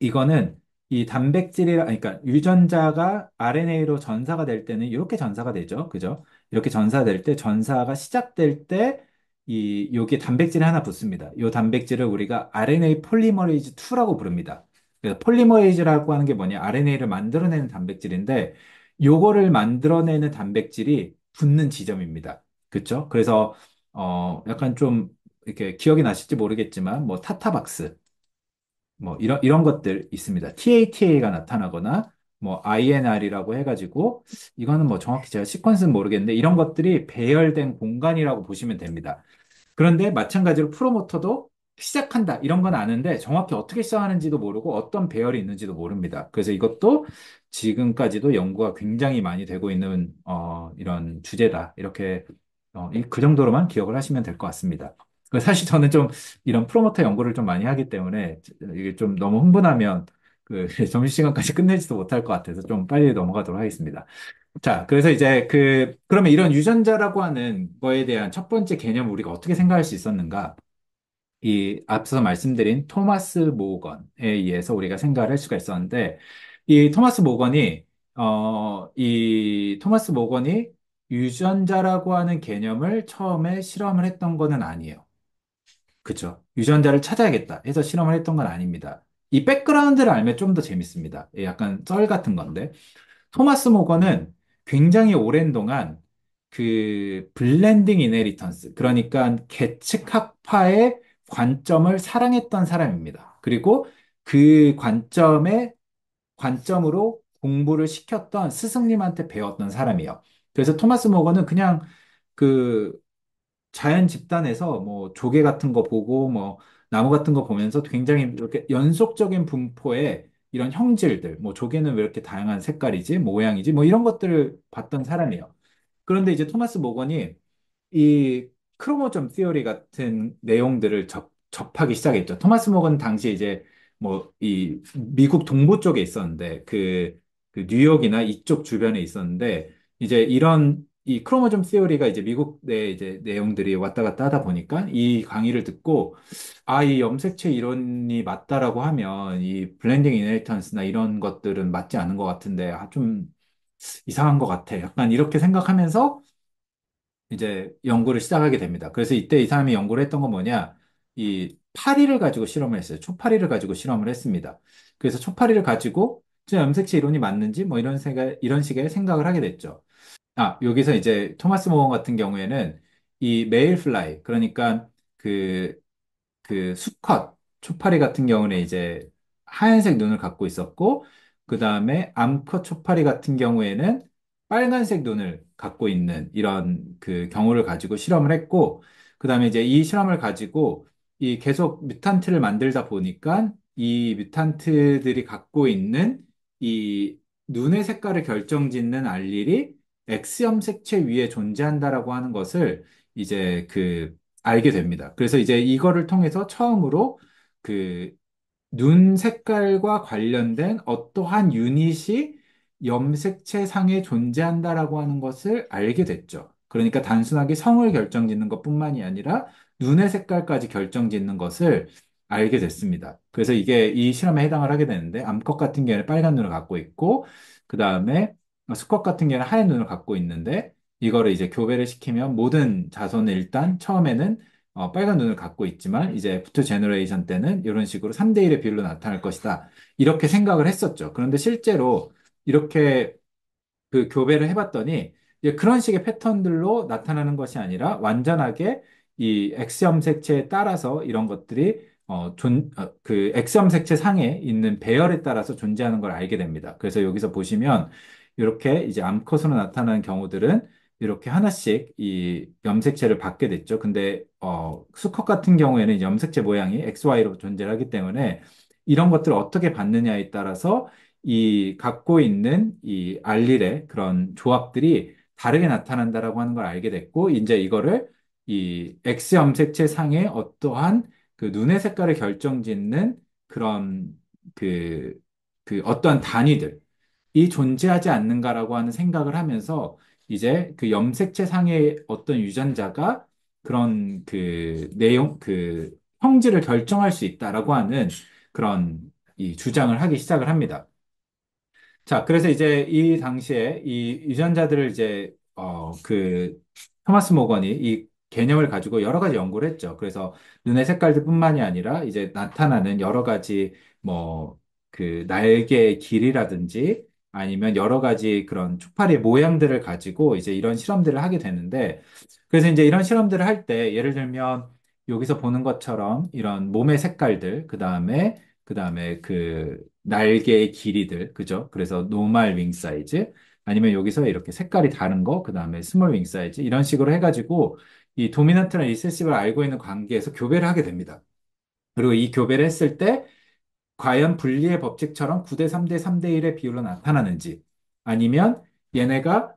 이거는 이 단백질이 그러니까 유전자가 RNA로 전사가 될 때는 이렇게 전사가 되죠. 그죠? 이렇게 전사될 때 전사가 시작될 때 이 여기에 단백질이 하나 붙습니다. 요 단백질을 우리가 RNA 폴리머레이즈 2라고 부릅니다. 그래서 폴리머에이즈라고 하는 게 뭐냐? RNA를 만들어내는 단백질인데 요거를 만들어내는 단백질이 붙는 지점입니다. 그렇죠? 그래서 어 약간 좀 이렇게 기억이 나실지 모르겠지만 뭐 타타박스 뭐 이런 이런 것들 있습니다. TATA가 나타나거나 뭐 INR이라고 해가지고 이거는 뭐 정확히 제가 시퀀스는 모르겠는데 이런 것들이 배열된 공간이라고 보시면 됩니다. 그런데 마찬가지로 프로모터도 시작한다 이런 건 아는데 정확히 어떻게 시작하는지도 모르고 어떤 배열이 있는지도 모릅니다. 그래서 이것도 지금까지도 연구가 굉장히 많이 되고 있는 어, 이런 주제다 이렇게 어, 그 정도로만 기억을 하시면 될 것 같습니다. 그 사실 저는 좀 이런 프로모터 연구를 좀 많이 하기 때문에 이게 좀 너무 흥분하면 그 점심시간까지 끝내지도 못할 것 같아서 좀 빨리 넘어가도록 하겠습니다. 자, 그래서 이제 그, 그러면 이런 유전자라고 하는 거에 대한 첫 번째 개념을 우리가 어떻게 생각할 수 있었는가? 이 앞서 말씀드린 토마스 모건에 의해서 우리가 생각을 할 수가 있었는데 이 토마스 모건이 어, 이 토마스 모건이 유전자라고 하는 개념을 처음에 실험을 했던 거는 아니에요. 그죠? 유전자를 찾아야겠다 해서 실험을 했던 건 아닙니다. 이 백그라운드를 알면 좀 더 재밌습니다. 예, 약간 썰 같은 건데. 토마스 모건은 굉장히 오랜 동안 그 블렌딩 이네리턴스, 그러니까 계측학파의 관점을 사랑했던 사람입니다. 그리고 그 관점의 관점으로 공부를 시켰던 스승님한테 배웠던 사람이에요. 그래서 토마스 모건은 그냥 그 자연 집단에서 뭐 조개 같은 거 보고 뭐 나무 같은 거 보면서 굉장히 이렇게 연속적인 분포에 이런 형질들, 뭐 조개는 왜 이렇게 다양한 색깔이지, 모양이지, 뭐 이런 것들을 봤던 사람이에요. 그런데 이제 토마스 모건이 이 크로모점 시어리 같은 내용들을 접, 접하기 시작했죠. 토마스 모건 당시 이제 뭐 이 미국 동부 쪽에 있었는데 그, 그 뉴욕이나 이쪽 주변에 있었는데 이제 이런 이 크로모점 시어리가 이제 미국 내 이제 내용들이 왔다 갔다 하다 보니까 이 강의를 듣고 아, 이 염색체 이론이 맞다라고 하면 이 블렌딩 인헤리턴스나 이런 것들은 맞지 않은 것 같은데 아, 좀 이상한 것 같아. 약간 이렇게 생각하면서 이제 연구를 시작하게 됩니다. 그래서 이때 이 사람이 연구를 했던 건 뭐냐? 이 파리를 가지고 실험을 했어요. 초파리를 가지고 실험을 했습니다. 그래서 초파리를 가지고 저 염색체 이론이 맞는지 뭐 이런 생각, 이런 식의 생각을 하게 됐죠. 아, 여기서 이제 토마스 모건 같은 경우에는 이 메일플라이, 그러니까 그, 그 수컷, 초파리 같은 경우는 이제 하얀색 눈을 갖고 있었고, 그 다음에 암컷 초파리 같은 경우에는 빨간색 눈을 갖고 있는 이런 그 경우를 가지고 실험을 했고, 그 다음에 이제 이 실험을 가지고 이 계속 뮤탄트를 만들다 보니까 이 뮤탄트들이 갖고 있는 이 눈의 색깔을 결정짓는 알릴이 엑스염 색채 위에 존재한다라고 하는 것을 이제 그 알게 됩니다. 그래서 이제 이거를 통해서 처음으로 그 눈 색깔과 관련된 어떠한 유닛이 염색체상에 존재한다라고 하는 것을 알게 됐죠. 그러니까 단순하게 성을 결정짓는 것뿐만이 아니라 눈의 색깔까지 결정짓는 것을 알게 됐습니다. 그래서 이게 이 실험에 해당을 하게 되는데 암컷 같은 경우에는 빨간 눈을 갖고 있고 그 다음에 수컷 같은 경우에는 하얀 눈을 갖고 있는데 이거를 이제 교배를 시키면 모든 자손은 일단 처음에는 어, 빨간 눈을 갖고 있지만 이제 부트 제너레이션 때는 이런 식으로 3대1의 비율로 나타날 것이다. 이렇게 생각을 했었죠. 그런데 실제로 이렇게 그 교배를 해봤더니 이제 그런 식의 패턴들로 나타나는 것이 아니라 완전하게 이 X 염색체에 따라서 이런 것들이 어, 존, 어, 그 X 염색체 상에 있는 배열에 따라서 존재하는 걸 알게 됩니다. 그래서 여기서 보시면 이렇게 이제 암컷으로 나타나는 경우들은 이렇게 하나씩 이 염색체를 받게 됐죠. 근데 어, 수컷 같은 경우에는 염색체 모양이 XY로 존재하기 때문에 이런 것들을 어떻게 받느냐에 따라서 이 갖고 있는 이 알릴의 그런 조합들이 다르게 나타난다라고 하는 걸 알게 됐고 이제 이거를 이 X 염색체 상의 어떠한 그 눈의 색깔을 결정짓는 그런 그, 그 어떠한 단위들이 존재하지 않는가라고 하는 생각을 하면서 이제 그 염색체 상의 어떤 유전자가 그런 그 내용, 그 성질을 결정할 수 있다라고 하는 그런 이 주장을 하기 시작을 합니다. 자, 그래서 이제 이 당시에 이 유전자들을 이제 어 그 토마스 모건이 이 개념을 가지고 여러 가지 연구를 했죠. 그래서 눈의 색깔들뿐만이 아니라 이제 나타나는 여러 가지 뭐 그 날개의 길이라든지 아니면 여러 가지 그런 촉파리 모양들을 가지고 이제 이런 실험들을 하게 되는데 그래서 이제 이런 실험들을 할 때 예를 들면 여기서 보는 것처럼 이런 몸의 색깔들, 그 다음에 그 다음에 그 날개의 길이들, 그죠? 그래서 노말 윙 사이즈, 아니면 여기서 이렇게 색깔이 다른 거, 그 다음에 스몰 윙 사이즈, 이런 식으로 해가지고 이 도미넌트랑 리세시브를 알고 있는 관계에서 교배를 하게 됩니다. 그리고 이 교배를 했을 때 과연 분리의 법칙처럼 9대 3대 3대 1의 비율로 나타나는지 아니면 얘네가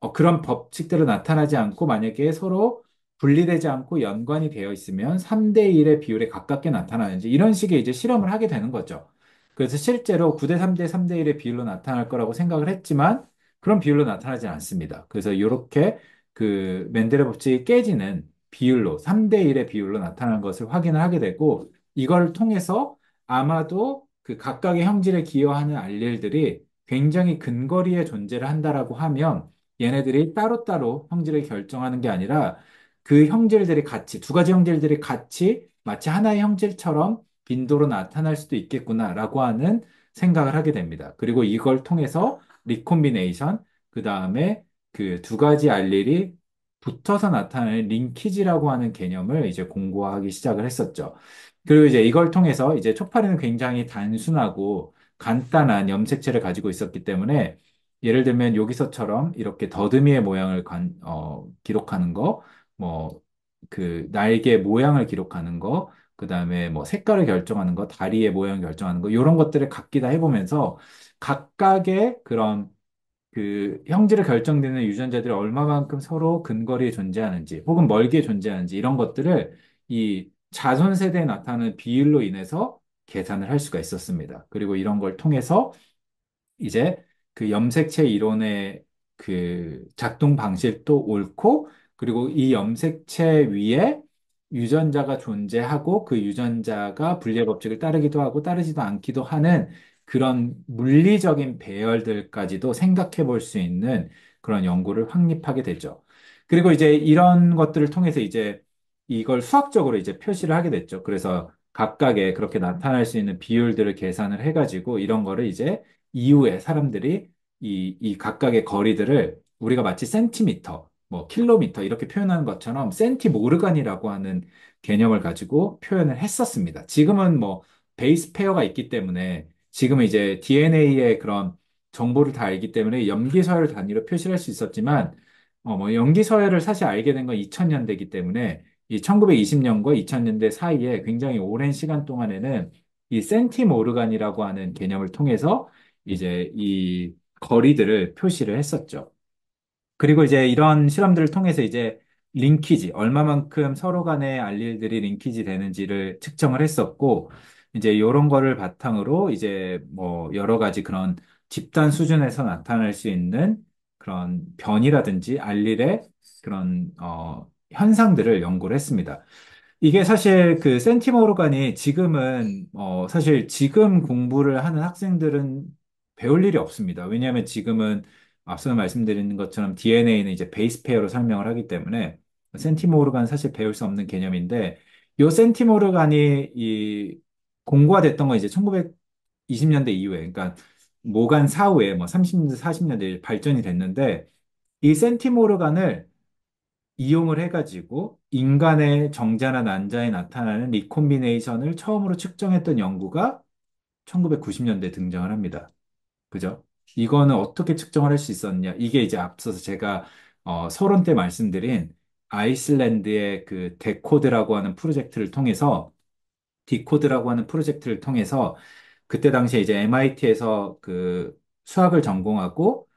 어, 그런 법칙대로 나타나지 않고 만약에 서로 분리되지 않고 연관이 되어 있으면 3대 1의 비율에 가깝게 나타나는지 이런 식의 이제 실험을 하게 되는 거죠. 그래서 실제로 9대 3대 3대 1의 비율로 나타날 거라고 생각을 했지만 그런 비율로 나타나지 않습니다. 그래서 이렇게 그 맨델의 법칙이 깨지는 비율로 3대 1의 비율로 나타난 것을 확인을 하게 되고 이걸 통해서 아마도 그 각각의 형질에 기여하는 알릴들이 굉장히 근거리에 존재를 한다라고 하면 얘네들이 따로따로 형질을 결정하는 게 아니라 그 형질들이 같이, 두 가지 형질들이 같이 마치 하나의 형질처럼 빈도로 나타날 수도 있겠구나라고 하는 생각을 하게 됩니다. 그리고 이걸 통해서 리콤비네이션, 그 다음에 그 두 가지 알릴이 붙어서 나타나는 링키지라고 하는 개념을 이제 공부하기 시작을 했었죠. 그리고 이제 이걸 통해서 이제 초파리는 굉장히 단순하고 간단한 염색체를 가지고 있었기 때문에 예를 들면 여기서처럼 이렇게 더듬이의 모양을 관, 어, 기록하는 거, 뭐그 날개 모양을 기록하는 거, 그 다음에 뭐 색깔을 결정하는 거, 다리의 모양 을 결정하는 거, 이런 것들을 각기 다 해보면서 각각의 그런 그 형질을 결정되는 유전자들이 얼마만큼 서로 근거리에 존재하는지 혹은 멀게 존재하는지 이런 것들을 이 자손 세대에 나타나는 비율로 인해서 계산을 할 수가 있었습니다. 그리고 이런 걸 통해서 이제 그 염색체 이론의 그 작동 방식도 옳고 그리고 이 염색체 위에 유전자가 존재하고 그 유전자가 분리의 법칙을 따르기도 하고 따르지도 않기도 하는 그런 물리적인 배열들까지도 생각해 볼 수 있는 그런 연구를 확립하게 되죠. 그리고 이제 이런 것들을 통해서 이제 이걸 수학적으로 이제 표시를 하게 됐죠. 그래서 각각의 그렇게 나타날 수 있는 비율들을 계산을 해가지고 이런 거를 이제 이후에 사람들이 이, 이 각각의 거리들을 우리가 마치 센티미터, 뭐 킬로미터 이렇게 표현하는 것처럼 센티 모르간이라고 하는 개념을 가지고 표현을 했었습니다. 지금은 뭐 베이스 페어가 있기 때문에 지금 이제 DNA의 그런 정보를 다 알기 때문에 염기 서열 단위로 표시할 수 있었지만 어뭐 염기 서열을 사실 알게 된 건 2000년대이기 때문에 이 1920년과 2000년대 사이에 굉장히 오랜 시간 동안에는 이 센티 모르간이라고 하는 개념을 통해서 이제 이 거리들을 표시를 했었죠. 그리고 이제 이런 실험들을 통해서 이제 링키지, 얼마만큼 서로 간의 알릴들이 링키지 되는지를 측정을 했었고, 이제 이런 거를 바탕으로 이제 뭐 여러 가지 그런 집단 수준에서 나타날 수 있는 그런 변이라든지 알릴의 그런, 어, 현상들을 연구를 했습니다. 이게 사실 그 센티모르간이 지금은, 어, 사실 지금 공부를 하는 학생들은 배울 일이 없습니다. 왜냐하면 지금은 앞서 말씀드린 것처럼 DNA는 이제 베이스 페어로 설명을 하기 때문에 센티모르간 사실 배울 수 없는 개념인데 요 센티모르간이 이 공고화됐던 건 이제 1920년대 이후에 그러니까 모간 사후에 뭐 30년대 40년대 에 발전이 됐는데 이 센티모르간을 이용을 해가지고 인간의 정자나 난자에 나타나는 리콤비네이션을 처음으로 측정했던 연구가 1990년대 에 등장을 합니다. 그죠? 이거는 어떻게 측정을 할 수 있었냐. 이게 이제 앞서서 제가 어, 서론 때 말씀드린 아이슬란드의 그 데코드라고 하는 프로젝트를 통해서 디코드라고 하는 프로젝트를 통해서 그때 당시에 이제 MIT에서 그 수학을 전공하고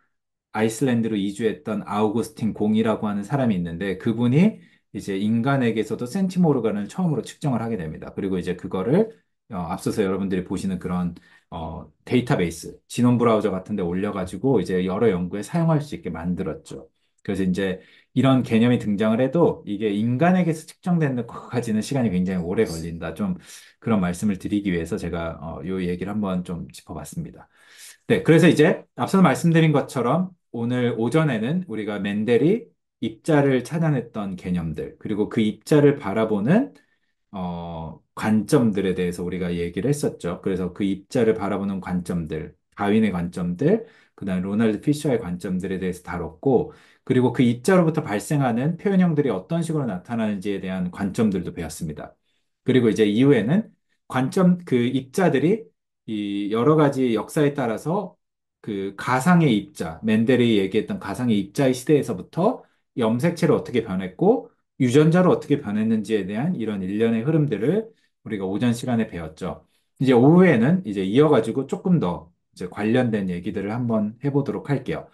아이슬란드로 이주했던 아우구스틴 공이라고 하는 사람이 있는데 그분이 이제 인간에게서도 센티모르간을 처음으로 측정을 하게 됩니다. 그리고 이제 그거를 어, 앞서서 여러분들이 보시는 그런 어, 데이터베이스, 진원 브라우저 같은 데 올려가지고 이제 여러 연구에 사용할 수 있게 만들었죠. 그래서 이제 이런 개념이 등장을 해도 이게 인간에게서 측정되는 것까지는 시간이 굉장히 오래 걸린다. 좀 그런 말씀을 드리기 위해서 제가 어, 요 얘기를 한번 좀 짚어봤습니다. 네, 그래서 이제 앞서 말씀드린 것처럼 오늘 오전에는 우리가 맨델이 입자를 찾아냈던 개념들, 그리고 그 입자를 바라보는 어, 관점들에 대해서 우리가 얘기를 했었죠. 그래서 그 입자를 바라보는 관점들, 가윈의 관점들, 그다음 에 로널드 피셔의 관점들에 대해서 다뤘고, 그리고 그 입자로부터 발생하는 표현형들이 어떤 식으로 나타나는지에 대한 관점들도 배웠습니다. 그리고 이제 이후에는 관점 그 입자들이 이 여러 가지 역사에 따라서 그 가상의 입자, 맨델이 얘기했던 가상의 입자의 시대에서부터 염색체로 어떻게 변했고 유전자로 어떻게 변했는지에 대한 이런 일련의 흐름들을 우리가 오전 시간에 배웠죠. 이제 오후에는 이제 이어가지고 조금 더 이제 관련된 얘기들을 한번 해보도록 할게요.